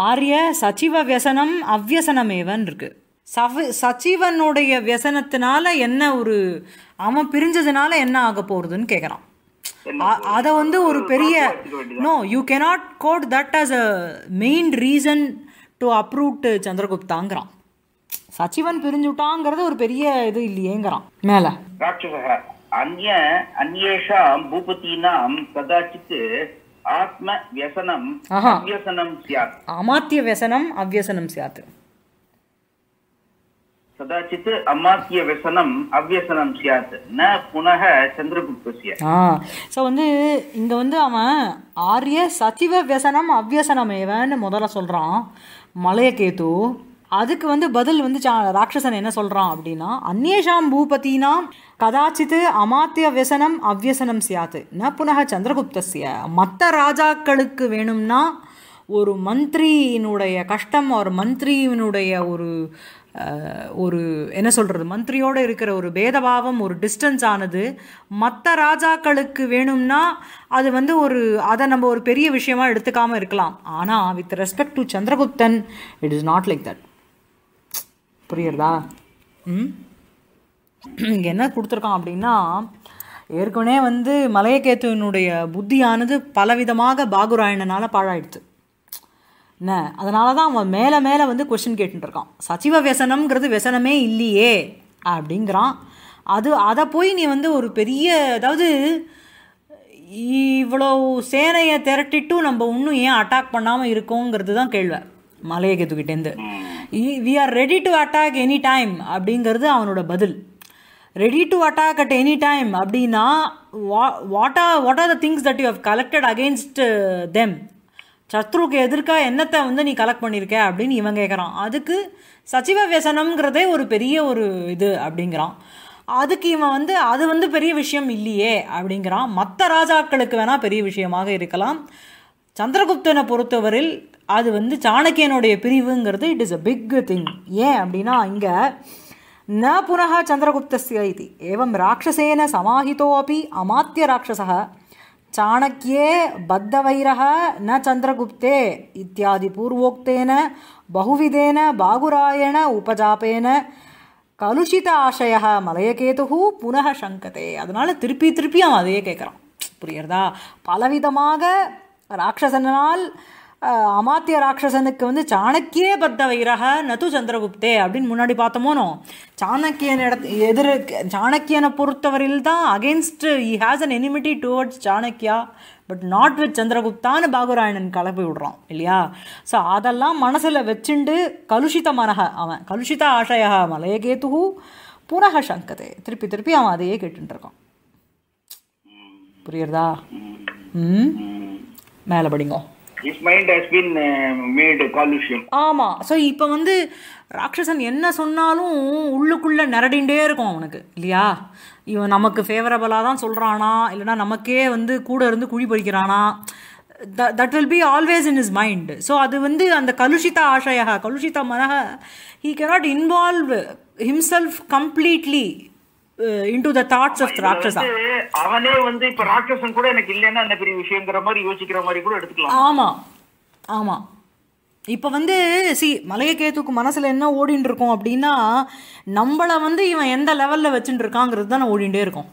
Speaker 1: ஆரிய சச்சிவ வியசனம் அவ்யசனமேவன் இருக்கு சவ சச்சிவனுடைய வியசனத்தினால என்ன ஒரு அவன் பிரிஞ்சதுனால என்ன ஆக போகிறதுன்னு கேட்குறான் அதை வந்து ஒரு பெரிய no you cannot quote that as a main reason to approved சந்திரகுப்தாங்கிறான் சச்சிவன் பிரிஞ்சுட்டாங்கிறது ஒரு பெரிய இது இல்லையேங்கிறான் மேல
Speaker 2: அந்ய அந்யேஷாம் அந்நேஷாம் பூபதீனாம் கதாச்சித்து ஆத்ம
Speaker 1: வியசனம் அவ்யசனம் சியாத் அமாத்திய வியசனம் அவ்யசனம் சியாத்
Speaker 2: கதாச்சித் அமாத்திய வியசனம் அவ்யசனம் சியாத் ந புனக சந்திரகுப்தசிய
Speaker 1: ஸோ வந்து இங்க வந்து அவன் ஆரிய சச்சிவ வியசனம் அவ்யசனம் ஏவன்னு முதல்ல சொல்றான் மலையகேது அதுக்கு வந்து பதில் வந்து சா ராட்சசன் என்ன சொல்கிறான் அப்படின்னா அந்நேஷாம் பூபதினா கதாச்சித் அமாத்திய வியசனம் அவ்வியசனம் சியாத்து ந புனக சந்திரகுப்தசிய மற்ற ராஜாக்களுக்கு வேணும்னா ஒரு மந்திரியினுடைய கஷ்டம் ஒரு மந்திரியினுடைய ஒரு ஒரு என்ன சொல்கிறது மந்திரியோடு இருக்கிற ஒரு பேதபாவம் ஒரு டிஸ்டன்ஸ் ஆனது மற்ற ராஜாக்களுக்கு வேணும்னா அது வந்து ஒரு அதை நம்ம ஒரு பெரிய விஷயமாக எடுத்துக்காமல் இருக்கலாம் ஆனால் with respect to Chandraguptan it is not like that புரியுறதா ம் இங்கே என்ன கொடுத்துருக்கான் அப்படின்னா ஏற்கனவே வந்து மலையகேத்துவனுடைய புத்தியானது பலவிதமாக பாகுராயணனால் பாழாயிடுச்சு என்ன அதனால தான் அவன் மேலே மேலே வந்து கொஷின் கேட்டுருக்கான் சச்சிவ வியசனம்ங்கிறது வியசனமே இல்லையே அப்படிங்கிறான் அது அதை போய் நீ வந்து ஒரு பெரிய அதாவது இவ்வளோ சேனையை திரட்டிட்டும் நம்ம இன்னும் ஏன் அட்டாக் பண்ணாமல் இருக்கோங்கிறது தான் கேள்வி மலையகத்துக்கிட்டேருந்து we are ready to attack any time அப்படிங்கிறது அவனோட பதில் ready to attack at any time அப்படின்னா what are what are the things that you have collected against them சத்ருக்கு எதிர்க்காக என்னத்தை வந்து நீ கலெக்ட் பண்ணியிருக்க அப்படின்னு இவன் கேட்குறான் அதுக்கு சச்சிவ வியசனம்ங்கிறதே ஒரு பெரிய ஒரு இது அப்படிங்கிறான் அதுக்கு இவன் வந்து அது வந்து பெரிய விஷயம் இல்லையே அப்படிங்கிறான் மற்ற ராஜாக்களுக்கு வேணால் பெரிய விஷயமாக இருக்கலாம் சந்திரகுப்தனை பொறுத்தவரில் அது வந்து சாணக்கியனுடைய பிரிவுங்கிறது it is a big thing ஏன் அப்படின்னா இங்கே ந புனக சந்திரகுப்தஸ்ய இது ஏவம் ராட்சசேன சமாஹிதோபி அமாத்திய ராட்சசः சாணக்கியே பத்தவைரக ந சந்திரகுப்தே இத்தியாதி பூர்வோக்தேன பகுவிதேன பாகுராயண உபஜாப்பேன கலுஷித ஆசய மலையகேது புனக சங்கதே அதனால் திருப்பி திருப்பி அவன் அதையே கேட்குறான் புரியுறதா பலவிதமாக ராட்சசனால் அமாத்திய ராட்சசனுக்கு வந்து சாணக்கியே பத்த வைரக நது சந்திரகுப்தே அப்படின்னு முன்னாடி பார்த்தோமோனோ சாணக்கியன் இட எதிர சாணக்கியனை பொறுத்தவரையில் தான் against he has an enmity towards Chanakya but not with சந்திரகுப்தான்னு பாகுராயணன் கலப்பி விடுறான் இல்லையா ஸோ அதெல்லாம் மனசில் வச்சுண்டு கலுஷித மனக அவன் கலுஷித ஆசையா மலையகேது புனக சங்கதே திருப்பி திருப்பி அவன் அதையே கேட்டுருக்கான் புரியுறதா ம் மேலே படிங்கோ
Speaker 2: his mind has been made கால்யூஷியம்
Speaker 1: ஆமாம் ஸோ இப்போ வந்து ராட்சசன் என்ன சொன்னாலும் உள்ளுக்குள்ளே நிரடிண்டே இருக்கும் அவனுக்கு இல்லையா இவன் நமக்கு ஃபேவரபுளாக தான் சொல்கிறானா இல்லைனா நமக்கே வந்து கூட இருந்து குழி பறிக்கிறானா that will be always in his mind so அது வந்து அந்த கலுஷிதா ஆஷயா கலுஷிதா மனக he cannot involve himself completely into the thoughts of Rakshasa அவனே வந்து இப்ப ராட்சசன் கூட எனக்கு இல்லைன்னா என்ன பெரிய விஷயங்கிற மாதிரி யோசிக்கிற மாதிரி கூட எடுத்துக்கலாம் ஆமா ஆமா இப்போ வந்து சி மலையக்கேத்துக்கு மனசில் என்ன ஓடின்னு இருக்கோம் அப்படின்னா நம்மளை வந்து இவன் எந்த லெவலில் வச்சுட்டு இருக்காங்கிறது தான் நான் ஓடிண்டே இருக்கும்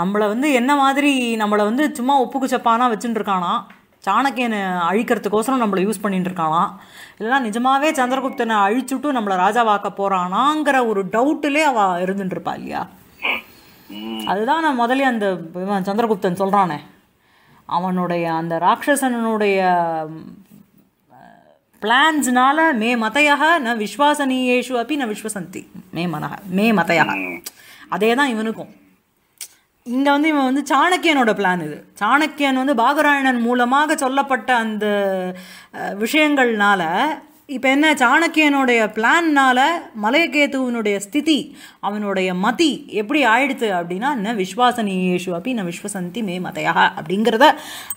Speaker 1: நம்மளை வந்து என்ன மாதிரி நம்மளை வந்து சும்மா ஒப்புக்கு சப்பானா வச்சுட்டு இருக்கானா சாணக்கியனை அழிக்கிறதுக்கோசரம் நம்மளை யூஸ் பண்ணிட்டு இருக்கலாம் இல்லைனா நிஜமாவே சந்திரகுப்தனை அழிச்சுட்டு நம்மளை ராஜாவாக்க போறானாங்கிற ஒரு டவுட்டிலே அவ இருந்துட்டு இருப்பா இல்லையா அதுதான் நான் முதலே அந்த சந்திரகுப்தன் சொல்கிறானே அவனுடைய அந்த ராட்சசனுடைய பிளான்ஸ்னால மே மதையாக ந விஸ்வாசனீயேஷு அப்படி ந விஸ்வசந்தி மே மனக மே மதையாக அதே தான் இவனுக்கும் இங்கே வந்து இவன் வந்து சாணக்கியனோட பிளான் இது சாணக்கியன் வந்து பாகராயணன் மூலமாக சொல்லப்பட்ட அந்த விஷயங்கள்னால இப்போ என்ன சாணக்கியனுடைய பிளான்னால மலையகேத்துவனுடைய ஸ்திதி அவனுடைய மதி எப்படி ஆயிடுத்து அப்படின்னா என்ன விஸ்வாசனீயேஷு அப்படி நான் விஸ்வசந்தி மே மதையாக அப்படிங்கிறத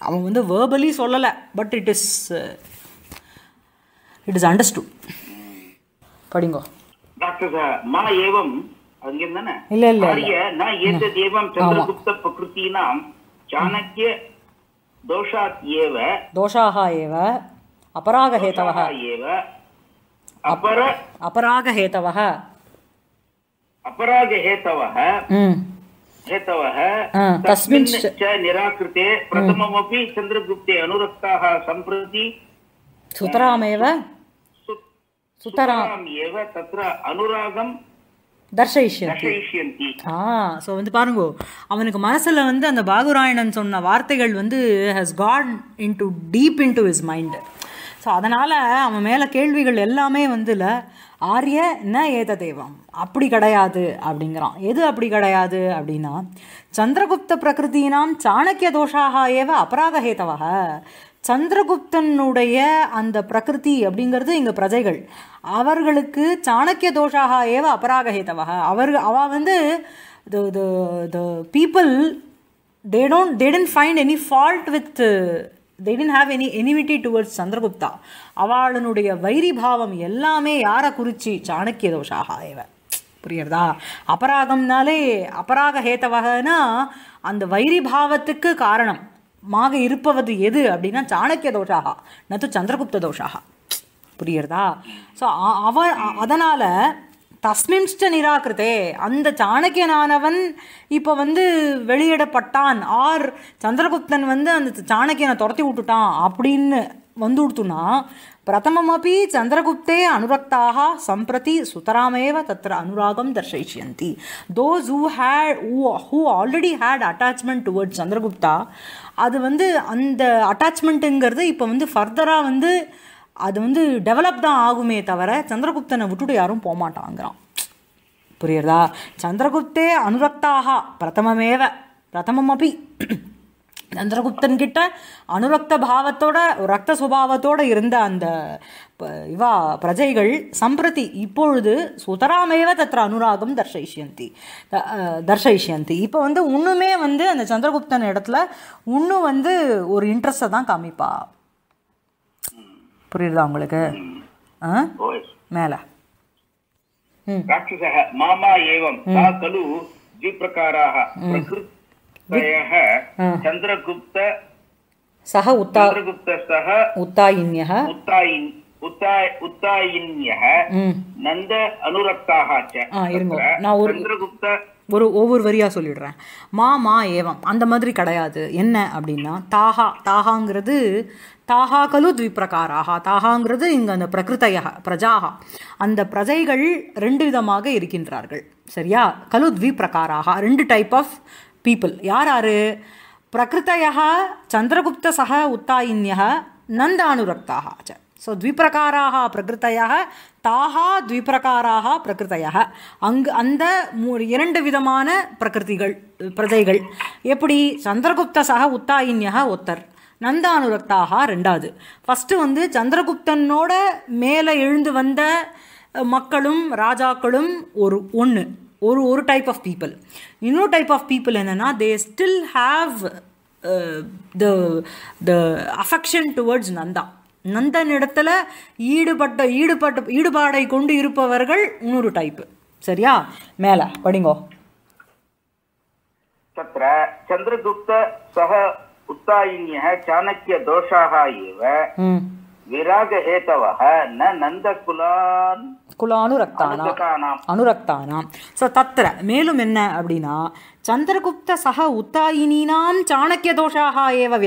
Speaker 1: அவன் வந்து வேர்பலி சொல்லலை but it is it is understood படிங்கோ டாக்டர்
Speaker 2: चन्द्रगुप्त प्रकृतीनां चाणक्य दोषात् एव
Speaker 1: दोषाः एव अपरागहेतवः एव अपर अपरागहेतवः
Speaker 2: अपरागहेतवः हेतवः तस्मिन् च निराकृते प्रथममपि चन्द्रगुप्ते अनुरक्ताः सम्प्रति
Speaker 1: सुतरामेव सुतराम्
Speaker 2: एव तत्र अनुरागं
Speaker 1: தர்ஷயிஷ்யந்தி ஆ ஸோ வந்து பாருங்கோ அவனுக்கு மனசில் வந்து அந்த பாகுராயணன் சொன்ன வார்த்தைகள் வந்து has got into deep into his mind so அதனால் அவன் மேலே கேள்விகள் எல்லாமே வந்துல ஆரிய ந ஏத தெய்வம் அப்படி கிடையாது அப்படிங்கிறான் எது அப்படி கிடையாது அப்படின்னா சந்திரகுப்த பிரகிருத்தினாம் சாணக்கிய தோஷாக ஏவ அபராக ஹேதவாக சந்திரகுப்தனுடைய அந்த பிரகிருதி அப்படிங்கிறது இங்கே பிரஜைகள் அவர்களுக்கு சாணக்கிய தோஷாக ஏவ அபராகஹேதவாக அவர் அவ வந்து the people they don't they tend find any fault with they tend have any enmity towards Chandragupta அவளுடைய வைரி பாவம் எல்லாமே யாரை குறித்து சாணக்கிய தோஷாக ஏவ புரியுறதா அபராகம்னாலே அபராக ஹேத்தவகனா அந்த வைரி பாவத்துக்கு காரணம் மாக இருப்பவது எது அப்படின்னா சாணக்கிய தோஷாகா நத்து சந்திரகுப்த தோஷாகா புரியுறதா ஸோ அவ அதனால் தஸ்மிஷ்ட நிராகிருத்தே அந்த சாணக்கியனானவன் இப்போ வந்து வெளியிடப்பட்டான் ஆர் சந்திரகுப்தன் வந்து அந்த சாணக்கியனை துரத்தி விட்டுட்டான் அப்படின்னு வந்து பிரதமம் பிரதமமபி சந்திரகுப்தே அனுரக்தாக சம்பிரதி சுதராமேவ தத்திர அனுராகம் தர்ஷயிஷ்யந்தி those who hate who who already had attachment towards Chandragupta அது வந்து அந்த அட்டாச்மெண்ட்டுங்கிறது இப்போ வந்து ஃபர்தராக வந்து அது வந்து டெவலப் தான் ஆகுமே தவிர சந்திரகுப்தனை விட்டுட்டு யாரும் போகமாட்டாங்கிறான் புரியுறதா சந்திரகுப்தே அனுரக்தாக பிரதமமேவ பிரதமம் அப்படி சந்திரகுப்தன் கிட்ட அணுரக்த பாவத்தோட ரத்த சுபாவத்தோட இருந்த அந்த இவா பிரஜைகள் சம்பிரதி இப்பொழுது சுதராமேவ தத்திர அனுராகம் தர்ஷயிஷ்யந்தி தர்ஷயிஷ்யந்தி இப்போ வந்து ஒன்றுமே வந்து அந்த சந்திரகுப்தன் இடத்துல இன்னும் வந்து ஒரு இன்ட்ரெஸ்ட்டை தான் காமிப்பா புரியுதா உங்களுக்கு மேலே
Speaker 2: ராட்சச மாமா ஏவம் கலு ஜி பிரகாராக பிரகிருத் சந்திரகுப்த சக உத்தா சந்திரகுப்த சக
Speaker 1: உத்தாயின் ஒரு ஒவ்வொரு வரியா சொல்லிடுறேன் மா மா ஏவம் அந்த மாதிரி கிடையாது என்ன அப்படின்னா தாகா தாகாங்கிறது தாகா கலு த்விப்பிரகாராக தாகாங்கிறது இங்கே அந்த பிரகிருத்தையாக பிரஜாகா அந்த பிரஜைகள் ரெண்டு விதமாக இருக்கின்றார்கள் சரியா கலு த்விப்பிரகாராக ரெண்டு டைப் ஆஃப் பீப்புள் யார் யார் பிரகிருத்தையா சந்திரகுப்த சக உத்தாயின்யா நந்தானுரக்தாக ச ஸோ த்விபிரகாராக பிரகிருத்தையாக தாகா த்விபிரகாராக பிரகிருத்தையாக அங்கு அந்த மூ இரண்டு விதமான பிரகிருதிகள் பிரதைகள் எப்படி சந்திரகுப்த சக உத்தாயின்யா ஒத்தர் நந்தானுரக்தாக ரெண்டாவது ஃபஸ்ட்டு வந்து சந்திரகுப்தனோட மேலே எழுந்து வந்த மக்களும் ராஜாக்களும் ஒரு ஒன்று ஒரு ஒரு டைப் ஆஃப் பீப்புள் இன்னொரு டைப் ஆஃப் பீப்புள் என்னென்னா they still have the the affection towards Nanda Nandan இடத்துல ஈடுபட்ட ஈடுபட்ட ஈடுபாடை கொண்டு இருப்பவர்கள் இன்னொரு டைப்பு சரியா மேலே படிங்கோ
Speaker 2: तत्र चन्द्रगुप्त सः उत्तायिन्यः चाणक्यदोषाः एव விராக ஹேத்தவக ந நந்த
Speaker 1: குலான் தத்திர மேலும் என்ன அப்படின்னா சந்திரகுப்த சக உத்தாயினீனாம் சாணக்கிய தோஷாக ஏவ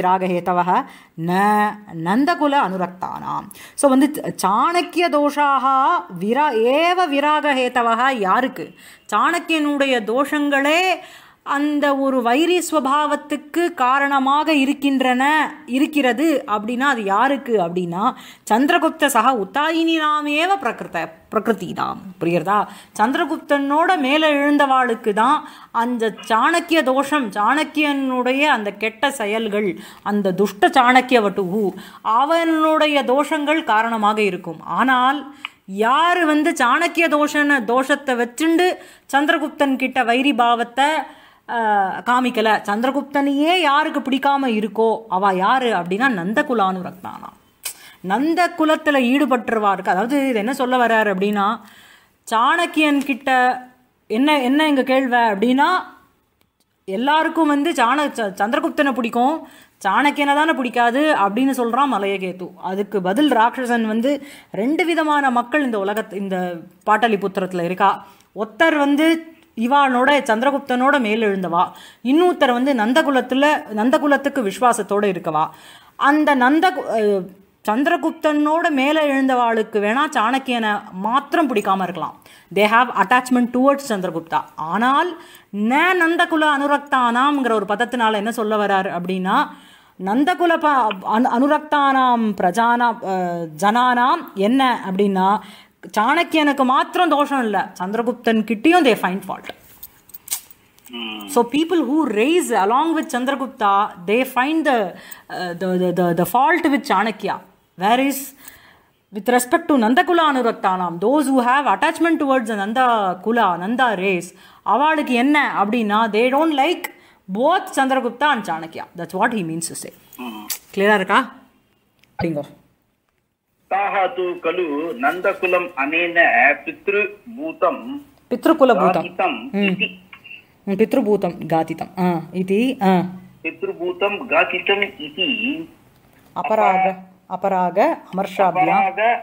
Speaker 1: ந நந்தகுல அனுரக்தானாம் ஸோ வந்து சாணக்கிய தோஷாக விரா ஏவ விராகஹேத்தவக யாருக்கு சாணக்கியனுடைய தோஷங்களே அந்த ஒரு வைரி ஸ்வபாவத்துக்கு காரணமாக இருக்கின்றன இருக்கிறது அப்படின்னா அது யாருக்கு அப்படின்னா சந்திரகுப்த சக உத்தாயினி நாமேவ பிரகிருத பிரகிருதி தான் புரிகிறதா சந்திரகுப்தனோட மேலே எழுந்தவாளுக்கு தான் அந்த சாணக்கிய தோஷம் சாணக்கியனுடைய அந்த கெட்ட செயல்கள் அந்த துஷ்ட சாணக்கிய வட்டு அவனுடைய தோஷங்கள் காரணமாக இருக்கும் ஆனால் யார் வந்து சாணக்கிய தோஷன தோஷத்தை வச்சுண்டு சந்திரகுப்தன் கிட்ட வைரி பாவத்தை காமிக்கலை சந்திரகுப்தனையே யாருக்கு பிடிக்காம இருக்கோ அவ யார் அப்படின்னா நந்தகுலானு ரத்னானா நந்த குலத்தில் ஈடுபட்டுருவாருக்கு அதாவது இது என்ன சொல்ல வர்றாரு அப்படின்னா சாணக்கியன் கிட்ட என்ன என்ன எங்கள் கேள்வை அப்படின்னா எல்லாருக்கும் வந்து சாண சந்திரகுப்தனை பிடிக்கும் சாணக்கியனை தானே பிடிக்காது அப்படின்னு சொல்கிறான் மலையகேத்து அதுக்கு பதில் ராட்சசன் வந்து ரெண்டு விதமான மக்கள் இந்த உலகத் இந்த புத்திரத்தில் இருக்கா ஒத்தர் வந்து இவானோட சந்திரகுப்தனோட மேலெழுந்தவா இன்னொருத்தர் வந்து நந்தகுலத்தில் நந்தகுலத்துக்கு விஸ்வாசத்தோடு இருக்கவா அந்த நந்த சந்திரகுப்தனோட மேலே எழுந்தவாளுக்கு வேணால் சாணக்கியனை மாத்திரம் பிடிக்காமல் இருக்கலாம் they have attachment towards Chandragupta ஆனால் ந நந்தகுல அனுரக்தானாம்ங்கிற ஒரு பதத்தினால் என்ன சொல்ல வர்றார் அப்படின்னா நந்தகுல ப அனு அனுரக்தானாம் பிரஜானா ஜனானாம் என்ன அப்படின்னா சாணக்கியனுக்கு மாத்திரம் தோஷம் இல்லை சந்திரகுப்தன் கிட்டேயும் they find fault so people who rose along with Chandragupta they find the the fault with Chanakya where is with respect to Nandakula Anuraktanam, those who have attachment towards Nanda kula Nanda race race, அவளுக்கு என்ன அப்படின்னா they don't like both Chandragupta and Chanakya that's what he means to say கிளியராக இருக்கா அப்படிங்கோ
Speaker 2: தாஹாது கலு நந்தகுலம் அனேன பித்ருபூதம்
Speaker 1: பித்ருகுலபூதம் பித்ருபூதம் காதிதம் இது பித்ருபூதம் காதிதம் இது அபராக அபராக அமர்ஷாபியாம்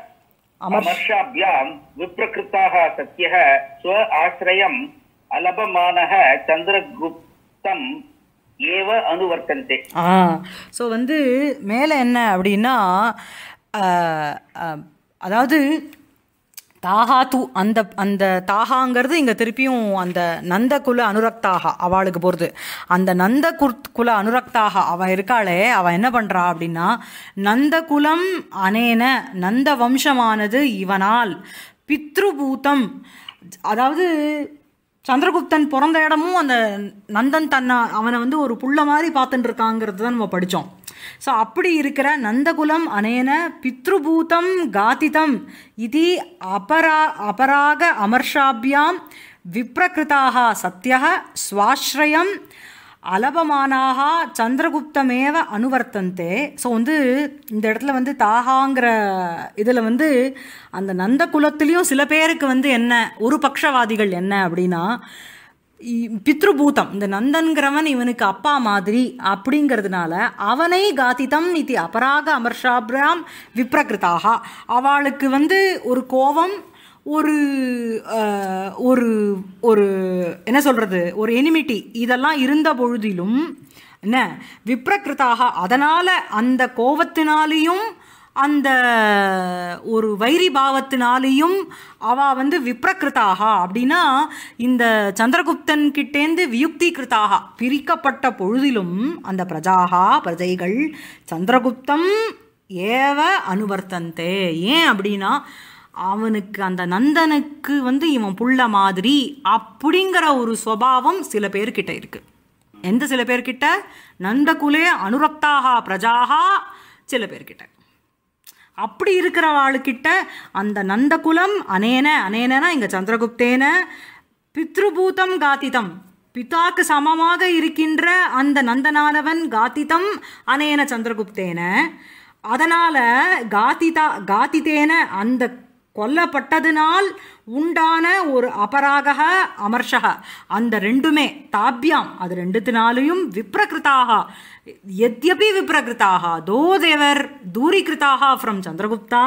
Speaker 2: அமர்ஷாபியாம் விப்ரகிருத்தாக ஸ்வ ஆசிரயம் சந்திரகுப்தம் ஏவ அனுவர்த்தந்தே ஆ
Speaker 1: ஸோ வந்து மேலே என்ன அப்படின்னா அதாவது தாகா தூ அந்த அந்த தாகாங்கிறது இங்கே திருப்பியும் அந்த நந்த குல அனுரக்தாக அவளுக்கு போகிறது அந்த நந்த குல அனுரக்தாக அவள் இருக்காளே அவள் என்ன பண்ணுறா அப்படின்னா நந்தகுலம் அனேன நந்த வம்சமானது இவனால் பித்ருபூத்தம் அதாவது சந்திரகுப்தன் பிறந்த இடமும் அந்த நந்தன் தன்னா அவனை வந்து ஒரு புள்ள மாதிரி பார்த்துட்டு இருக்காங்கிறது தான் நம்ம படித்தோம் ஸோ அப்படி இருக்கிற நந்தகுலம் அனேன பித்ருபூதம் காதிதம் இது அபரா அபராக அமர்ஷாபியாம் விப்ரகிருதாக சத்திய சுவாஸ்ரயம் அலபமானாக சந்திரகுப்தமேவ அனுவர்த்தந்தே ஸோ வந்து இந்த இடத்துல வந்து தாகாங்கிற இதில் வந்து அந்த நந்த குலத்துலேயும் சில பேருக்கு வந்து என்ன ஒரு பக்ஷவாதிகள் என்ன அப்படின்னா பித்ருபூதம் இந்த நந்தன்கிறவன் இவனுக்கு அப்பா மாதிரி அப்படிங்கிறதுனால அவனை காதிதம் இது அபராக அமர்ஷாபிராம் விப்ரகிருதாக அவளுக்கு வந்து ஒரு கோபம் ஒரு ஒரு ஒரு என்ன சொல்கிறது ஒரு எனிமிட்டி இதெல்லாம் இருந்த பொழுதிலும் என்ன விப்ரகிருதாக அதனால் அந்த கோபத்தினாலேயும் அந்த ஒரு வைரி பாவத்தினாலேயும் அவள் வந்து விப்ரகிருத்தாகா அப்படின்னா இந்த சந்திரகுப்தன் கிட்டேந்து வியுக்தி கிருத்தாகா பிரிக்கப்பட்ட பொழுதிலும் அந்த பிரஜாகா பிரஜைகள் சந்திரகுப்தம் ஏவ அனுவர்த்தந்தே ஏன் அப்படின்னா அவனுக்கு அந்த நந்தனுக்கு வந்து இவன் புள்ள மாதிரி அப்படிங்கிற ஒரு சுவாவம் சில பேர்கிட்ட இருக்குது எந்த சில பேர்கிட்ட நந்தகுலே அனுரக்தாகா பிரஜாகா சில பேர்கிட்ட அப்படி இருக்கிற ஆளுக்கிட்ட அந்த நந்தகுலம் அனேன அனேனா இங்கே சந்திரகுப்தேன பித்ருபூதம் காத்திதம் பிதாக்கு சமமாக இருக்கின்ற அந்த நந்தனானவன் காத்திதம் அனேன சந்திரகுப்தேன அதனால் காத்திதா காத்திதேன அந்த கொல்லப்பட்டதுனால் உண்டான ஒரு அபராகா அமர்ஷகா அந்த ரெண்டுமே தாபியாம் அது ரெண்டுத்தினாலையும் விப்ரகிருத்தாக எத்யபி விப்ரகிருத்தாக தோ தேவர் தூரிகிருத்தாக ஃப்ரம் சந்திரகுப்தா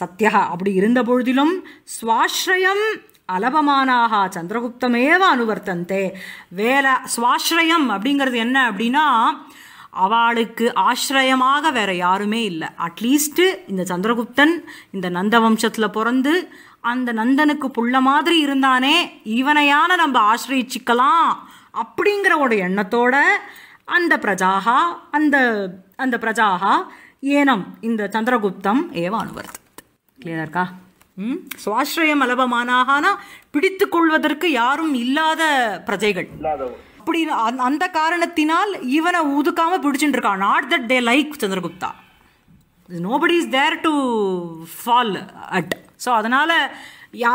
Speaker 1: சத்யா அப்படி இருந்த பொழுதிலும் சுவாஸ்ரயம் அலபமானாக சந்திரகுப்தமேவ அனுவர்த்தந்தே வேலை சுவாஸ்ரயம் அப்படிங்கிறது என்ன அப்படின்னா அவளுக்கு ஆசிரயமாக வேற யாருமே இல்லை அட்லீஸ்ட்டு இந்த சந்திரகுப்தன் இந்த நந்த வம்சத்தில் பிறந்து அந்த நந்தனுக்கு புள்ள மாதிரி இருந்தானே இவனையான நம்ம ஆசிரியச்சிக்கலாம் அப்படிங்கிற ஒரு எண்ணத்தோட அந்த பிரஜாகா அந்த அந்த பிரஜாகா ஏனம் இந்த சந்திரகுப்தம் ஏவ அனுவர்த்தி கிளியரா இருக்கா ம் சுவாஸ்ரயம் அலபமானாகனா பிடித்து கொள்வதற்கு யாரும் இல்லாத பிரஜைகள் அப்படி அந்த காரணத்தினால் இவனை ஊதுக்காமல் பிடிச்சிட்டு இருக்கான் not that they like Chandragupta nobody is there to fall at so அதனால் யா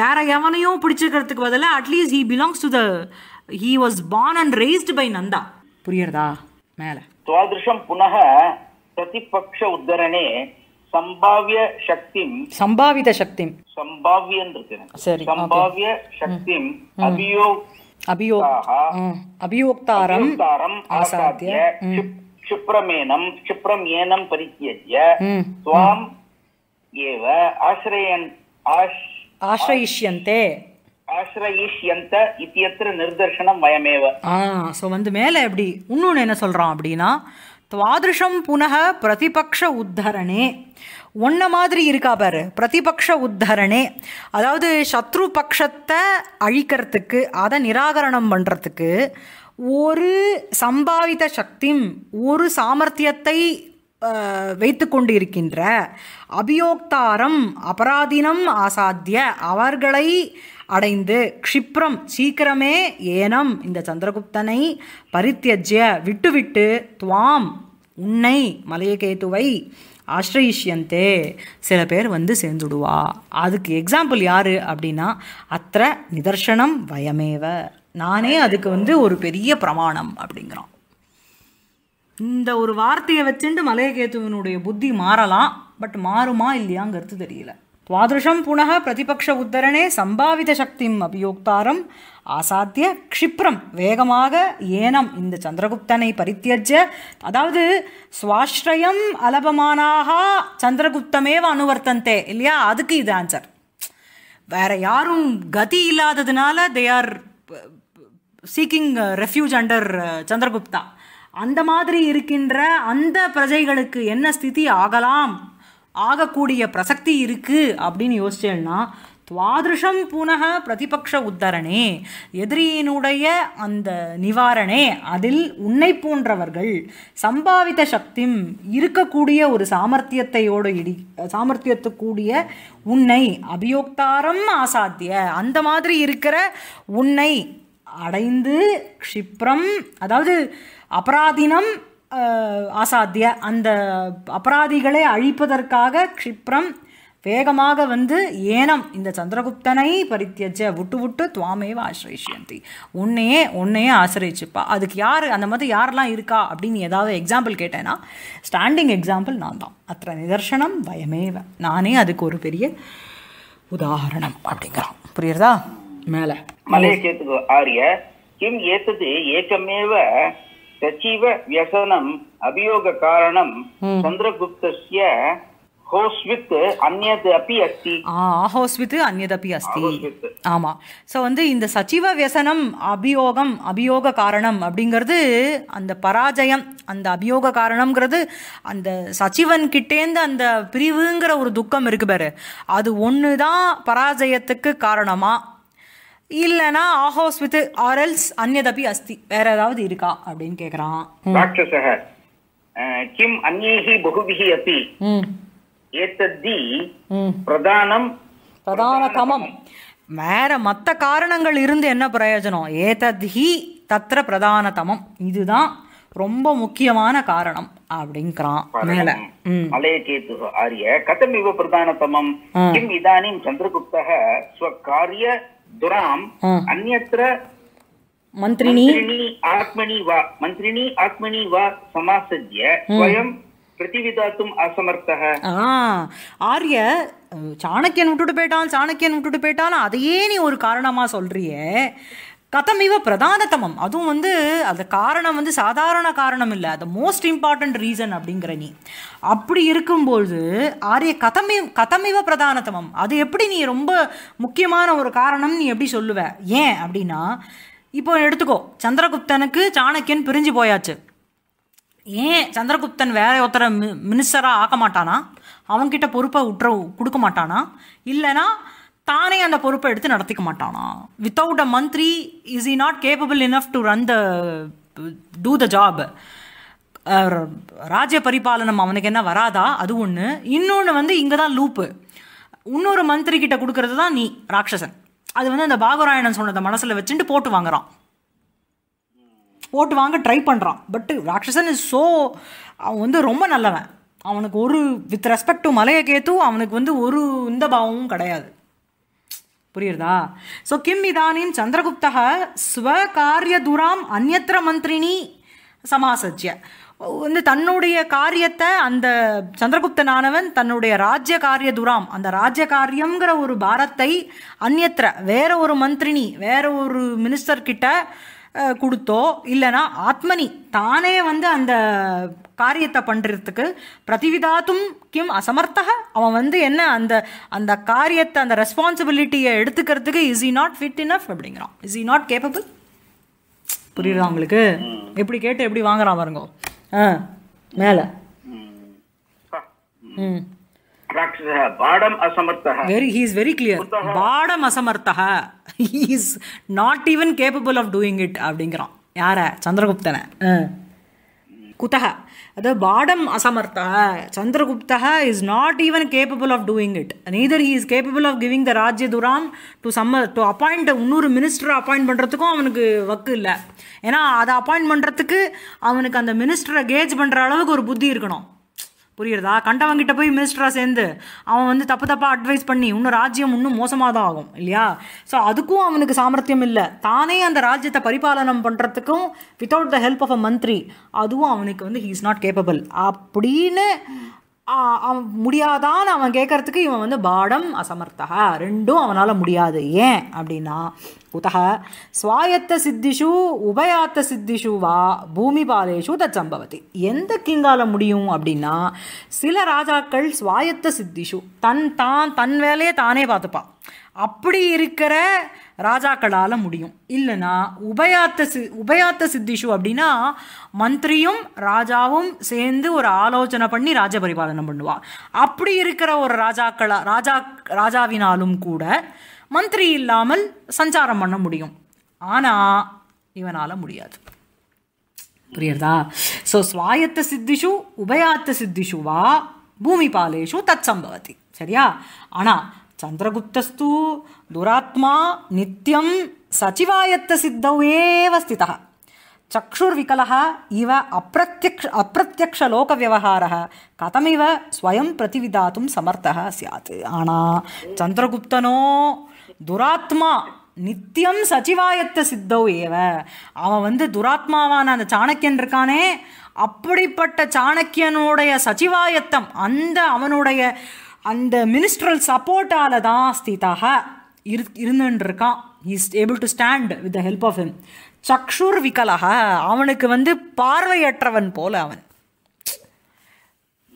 Speaker 1: வேற எவனையும் பிடிச்சிருக்கிறதுக்கு பதிலாக at least he belongs to the he was born and raised by Nanda புரியுறதா மேலே துவாதிருஷம்
Speaker 2: புனக பிரதிபக்ஷ உத்தரணே சம்பாவிய சக்திம்
Speaker 1: சம்பாவித சக்திம்
Speaker 2: சம்பாவியன் சரி சம்பாவிய சக்தியும் அபியோ
Speaker 1: அபியோ அபியோக்தாரம் ஆசாத்திய
Speaker 2: क्षिप्रमेनं क्षिप्रम् एनं परित्यज्य त्वां एव आश्रयन् आश्
Speaker 1: ஆசிரயிஷ்யந்தே
Speaker 2: ஆசிரயிஷ்யந்த இத்தியத்திர
Speaker 1: நிர்தர்ஷனம் வயமேவ ஆ ஸோ வந்து மேலே எப்படி இன்னொன்று என்ன சொல்கிறான் அப்படின்னா துவாதிருஷம் புனக பிரதிபக்ஷ உத்தரணே ஒன்ன மாதிரி இருக்கா பாரு பிரதிபக்ஷ உத்தரணே அதாவது சத்ரு பக்ஷத்தை அழிக்கிறதுக்கு அதை நிராகரணம் பண்ணுறதுக்கு ஒரு சம்பாவித சக்தி ஒரு சாமர்த்தியத்தை வைத்து கொண்டு இருக்கின்ற அபியோக்தாரம் அபராதீனம் ஆசாத்திய அவர்களை அடைந்து க்ஷிப்ரம் சீக்கிரமே ஏனம் இந்த சந்திரகுப்தனை பரித்தியஜ்ய விட்டுவிட்டு துவாம் உன்னை மலையகேதுவை ஆஸ்ரயிஷ்யந்தே சில பேர் வந்து சேர்ந்துடுவா அதுக்கு எக்ஸாம்பிள் யார் அப்படின்னா அத்த நிதர்சனம் வயமேவ நானே அதுக்கு வந்து ஒரு பெரிய பிரமாணம் அப்படிங்கிறோம் இந்த ஒரு வார்த்தையை வச்சுட்டு மலையகேத்துவனுடைய புத்தி மாறலாம் பட் மாறுமா இல்லையாங்கிறது தெரியல துவாதிருஷம் புனக பிரதிபக்ஷ உத்தரணே சம்பாவித சக்திம் அபியோக்தாரம் ஆசாத்திய க்ஷிப்ரம் வேகமாக ஏனம் இந்த சந்திரகுப்தனை பரித்தியஜ அதாவது சுவாஸ்ரயம் அலபமானாக சந்திரகுப்தமேவ அனுவர்த்தந்தே இல்லையா அதுக்கு இது ஆன்சர் வேற யாரும் கதி இல்லாததுனால they are seeking refuge under Chandragupta அந்த மாதிரி இருக்கின்ற அந்த பிரஜைகளுக்கு என்ன ஸ்திதி ஆகலாம் ஆகக்கூடிய பிரசக்தி இருக்குது அப்படின்னு யோசிச்சேன்னா துவாதிருஷம் புனக பிரதிபக்ஷ உத்தரணே எதிரியினுடைய அந்த நிவாரணே அதில் உன்னை போன்றவர்கள் சம்பாவித்த சக்தி இருக்கக்கூடிய ஒரு சாமர்த்தியத்தையோடு இடி சாமர்த்தியத்துக்கூடிய உன்னை அபியோக்தாரம் ஆசாத்திய அந்த மாதிரி இருக்கிற உன்னை அடைந்து க்ஷிப்ரம் அதாவது அபராதினம் ஆசாத்திய அந்த அபராதிகளை அழிப்பதற்காக க்ஷிப்ரம் வேகமாக வந்து ஏனம் இந்த சந்திரகுப்தனை பரித்தியஜ விட்டு விட்டு துவாமேவ ஆசிரியந்தி உன்னையே உன்னையே ஆசிரியச்சுப்பா அதுக்கு யார் அந்த மாதிரி யாரெல்லாம் இருக்கா அப்படின்னு ஏதாவது எக்ஸாம்பிள் கேட்டேன்னா ஸ்டாண்டிங் எக்ஸாம்பிள் நான் தான் அத்த நிதர்சனம் பயமேவ நானே அதுக்கு ஒரு பெரிய உதாரணம் அப்படிங்கிறான் புரியுறதா மேலே மலையை
Speaker 2: கேட்டுக்கோ ஆரிய கிம் ஏத்தது ஏக்கமேவ சச்சிவ வியசனம் அபியோக காரணம் சந்திரகுப்தஸ்ய
Speaker 1: ஆமாம் ஸோ வந்து இந்த அபியோகம் அபியோக காரணம் அப்படிங்கிறது அந்த பராஜயம் அந்த அபியோக காரணம்ங்கிறது அந்த சச்சிவன் கிட்டேந்து அந்த பிரிவுங்கிற ஒரு துக்கம் இருக்கு பாரு அது ஒன்று தான் பராஜயத்துக்கு காரணமாக இல்லனா ஆஹோஸ் வித் ஆரல்ஸ் அந்நதபி அஸ்தி வேற ஏதாவது இருக்கா அப்படின்னு கேக்குறான் ராட்சசக கிம் அந்நேஹி பகுபிஹி அபி ஏதத்தி பிரதானம் பிரதான வேற மற்ற காரணங்கள் இருந்து என்ன பிரயோஜனம் ஏதத்ஹி தத்ர பிரதானதமம் இதுதான் ரொம்ப முக்கியமான காரணம் அப்படிங்கிறான் மேல
Speaker 2: மலையகேது ஆரிய கதம் இவ பிரதானதமம் கிம் இதானிம் சந்திரகுப்தக ஸ்வகாரிய துராம் अन्यत्र मन्त्रिणी आत्मनि वा मन्त्रिणी आत्मनि वा समासद्य स्वयं பிரதிவிதாத்தும் அசமர்த்தக
Speaker 1: ஆரிய சாணக்கியன் விட்டுட்டு போயிட்டான் சாணக்கியன் விட்டுட்டு போயிட்டான் அதையே நீ ஒரு காரணமா சொல்றிய கதமிவ பிரதானத்தமம் அதுவும் வந்து அது காரணம் வந்து சாதாரண காரணம் இல்லை அது மோஸ்ட் இம்பார்ட்டண்ட் ரீசன் அப்படிங்கிற நீ அப்படி இருக்கும்பொழுது ஆரிய கதமி கதமிவ பிரதானத்தமம் அது எப்படி நீ ரொம்ப முக்கியமான ஒரு காரணம் நீ எப்படி சொல்லுவ ஏன் அப்படின்னா இப்போ எடுத்துக்கோ சந்திரகுப்தனுக்கு சாணக்கியன் பிரிஞ்சு போயாச்சு ஏன் சந்திரகுப்தன் வேற ஒருத்தரை மினிஸ்டராக ஆக்க மாட்டானா அவன்கிட்ட பொறுப்பை உற்ற கொடுக்க மாட்டானா இல்லைனா தானே அந்த பொறுப்பை எடுத்து நடத்திக்க மாட்டானா without a mantri is he not capable enough to run the do the job ராஜ்ய பரிபாலனம் அவனுக்கு என்ன வராதா அது ஒன்று இன்னொன்று வந்து இங்கே தான் லூப்பு இன்னொரு மந்திரி கிட்ட கொடுக்கறது தான் நீ ராட்சசன் அது வந்து அந்த பாகராயணன் சொன்னதை மனசில் வச்சுட்டு போட்டு வாங்குறான் போட்டு வாங்க ட்ரை பண்ணுறான் பட் ராட்சசன் இஸ் ஸோ அவன் வந்து ரொம்ப நல்லவன் அவனுக்கு ஒரு வித் ரெஸ்பெக்ட் டு மலையகேத்து அவனுக்கு வந்து ஒரு இந்த பாவமும் கிடையாது புரியுறதா ஸோ கிம் இதானிம் சந்திரகுப்தக ஸ்வகாரியதுராம் அந்நத்திர மந்திரினி சமாசஜ்ய வந்து தன்னுடைய காரியத்தை அந்த சந்திரகுப்தனானவன் தன்னுடைய ராஜ்ய காரிய துராம் அந்த ராஜ்ய காரியங்கிற ஒரு பாரத்தை அந்நத்திர வேற ஒரு மந்திரினி வேற ஒரு மினிஸ்டர்கிட்ட கொடுத்தோ இல்லைனா ஆத்மனி தானே வந்து அந்த காரியத்தை பண்ணுறதுக்கு பிரதிவிதாத்தும் கிம் அசமர்த்தக அவன் வந்து என்ன அந்த அந்த காரியத்தை அந்த ரெஸ்பான்சிபிலிட்டியை எடுத்துக்கிறதுக்கு is he not fit enough அப்படிங்கிறான் இஸ் இ நாட் கேப்பபிள் புரியுதா உங்களுக்கு எப்படி கேட்டு எப்படி வாங்குறான் பாருங்க ஆ மேலே ம் வெரி இஸ் வெரி கிளியர் பாடம் is not even capable of doing it அப்படிங்கிறான் யார பாடம் is not even capable of doing it neither is capable of giving the ராஜ்ய டு டு இன்னொரு மினிஸ்டரை அப்பாயிண்ட் பண்ணுறதுக்கும் அவனுக்கு வக்கு இல்லை ஏன்னா அதை அப்பாயிண்ட் பண்ணுறதுக்கு அவனுக்கு அந்த மினிஸ்டரை கேஜ் பண்ணுற அளவுக்கு ஒரு புத்தி இருக்கணும் புரியுறதா கண்டவங்கிட்ட போய் மினிஸ்டராக சேர்ந்து அவன் வந்து தப்பு தப்பாக அட்வைஸ் பண்ணி இன்னும் ராஜ்யம் இன்னும் மோசமாக தான் ஆகும் இல்லையா ஸோ அதுக்கும் அவனுக்கு சாமர்த்தியம் இல்லை தானே அந்த ராஜ்யத்தை பரிபாலனம் பண்ணுறதுக்கும் without the help of a mantri அதுவும் அவனுக்கு வந்து ஹீ இஸ் நாட் கேப்பபிள் அப்படின்னு அவன் முடியாதான்னு அவன் கேட்குறதுக்கு இவன் வந்து பாடம் அசமர்த்தா ரெண்டும் அவனால் முடியாது ஏன் அப்படின்னா குதக சுவாயத்த சித்திஷு உபயாத்த சித்திஷு வா பூமிபாலேஷு தத் சம்பவத்தி எந்த கிங்கால முடியும் அப்படின்னா சில ராஜாக்கள் சுவாயத்த சித்திஷு தன் தான் தன் வேலையை தானே பார்த்துப்பான் அப்படி இருக்கிற ராஜாக்களால் முடியும் இல்லைனா உபயாத்த சி உபயாத்த சித்திஷு அப்படின்னா மந்திரியும் ராஜாவும் சேர்ந்து ஒரு ஆலோசனை பண்ணி ராஜ பரிபாலனம் பண்ணுவா அப்படி இருக்கிற ஒரு ராஜாக்களா ராஜா ராஜாவினாலும் கூட மந்திரி இல்லாமல் சஞ்சாரம் பண்ண முடியும் ஆனால் இவனால் முடியாது புரியுறதா ஸோ ஸ்வாயத்த சித்திஷு உபயாத்த சித்திஷு வா பாலேஷு தத் சரியா ஆனால் చంద్రగుప్తస్తు దురాత్మా నిత్యం సచివాయత్త సిద్ధౌ ఏవ స్థిత చక్షుర్వికల ఇవ అప్రత్యక్ష అప్రత్యక్ష లోక వ్యవహార కథమివ స్వయం ప్రతివిధాతుం సమర్థ సత్ ఆనా చంద్రగుప్తనో துராத்மா நித்தியம் சச்சிவாயத்த சித்தௌ ஏவ அவன் வந்து துராத்மாவான அந்த சாணக்கியன் இருக்கானே அப்படிப்பட்ட சாணக்கியனுடைய சச்சிவாயத்தம் அந்த அவனுடைய அந்த மினிஸ்ட்ரல் சப்போர்ட்டால் தான் ஸ்திதாக இரு இருந்துருக்கான் is able to stand with the help of him சக்ஷுர் விகலக அவனுக்கு வந்து பார்வையற்றவன் போல அவன்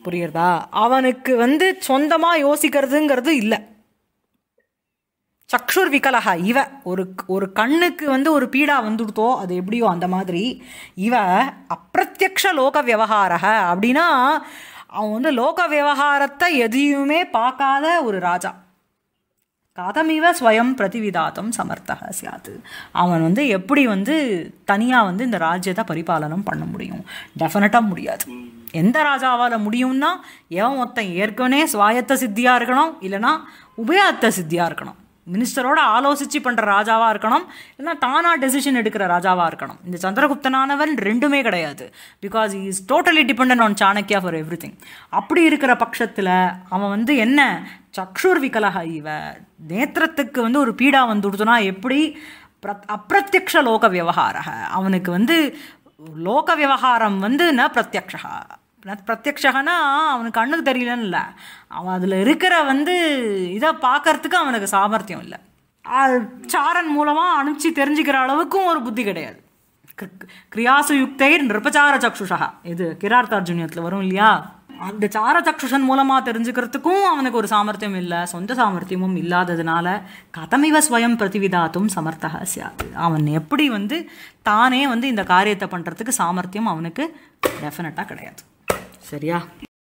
Speaker 1: புரியுறதா அவனுக்கு வந்து சொந்தமாக யோசிக்கிறதுங்கிறது இல்லை சக்ஷுர் விகலக இவ ஒரு ஒரு கண்ணுக்கு வந்து ஒரு பீடா வந்துடுத்தோ அது எப்படியோ அந்த மாதிரி இவ அப்பிரத்யக்ஷ லோக விவகாரக அப்படின்னா அவன் வந்து லோக விவகாரத்தை எதையுமே பார்க்காத ஒரு ராஜா கதமிவ ஸ்வயம் பிரதிவிதாத்தம் சமர்த்தக சாது அவன் வந்து எப்படி வந்து தனியாக வந்து இந்த ராஜ்யத்தை பரிபாலனம் பண்ண முடியும் டெஃபினட்டாக முடியாது எந்த ராஜாவால் முடியும்னா எவன் மொத்தம் ஏற்கனவே சுவாயத்த சித்தியாக இருக்கணும் இல்லைனா உபயாத்த சித்தியாக இருக்கணும் மினிஸ்டரோட ஆலோசித்து பண்ணுற ராஜாவாக இருக்கணும் இல்லைன்னா தானாக டெசிஷன் எடுக்கிற ராஜாவாக இருக்கணும் இந்த சந்திரகுப்தனானவன் ரெண்டுமே கிடையாது because is totally depend on Chanakya for everything அப்படி இருக்கிற பட்சத்தில் அவன் வந்து என்ன சக்ஷூர் விகலக இவ நேத்திரத்துக்கு வந்து ஒரு பீடா வந்து எப்படி பிர அப்பிரத்யக்ஷ லோக விவகார அவனுக்கு வந்து லோக விவகாரம் வந்து ந பிரத்யக்ஷா பிரத்யக்ஷகனா அவனுக்கு கண்ணுக்கு தெரியலன்னு இல்லை அவன் அதில் இருக்கிற வந்து இதை பார்க்கறதுக்கு அவனுக்கு சாமர்த்தியம் இல்லை சாரன் மூலமாக அனுப்பிச்சு தெரிஞ்சுக்கிற அளவுக்கும் ஒரு புத்தி கிடையாது கிரியாசு யுக்தை நிருபச்சார சக்ஷுஷா இது கிரார்த்தார்ஜுனியத்தில் வரும் இல்லையா அந்த சார சக்ஷுஷன் மூலமாக தெரிஞ்சுக்கிறதுக்கும் அவனுக்கு ஒரு சாமர்த்தியம் இல்லை சொந்த சாமர்த்தியமும் இல்லாததுனால கதமிவ ஸ்வயம் பிரதிவிதாத்தும் சமர்த்தக சியாது அவன் எப்படி வந்து தானே வந்து இந்த காரியத்தை பண்ணுறதுக்கு சாமர்த்தியம் அவனுக்கு டெஃபினட்டாக கிடையாது சரியா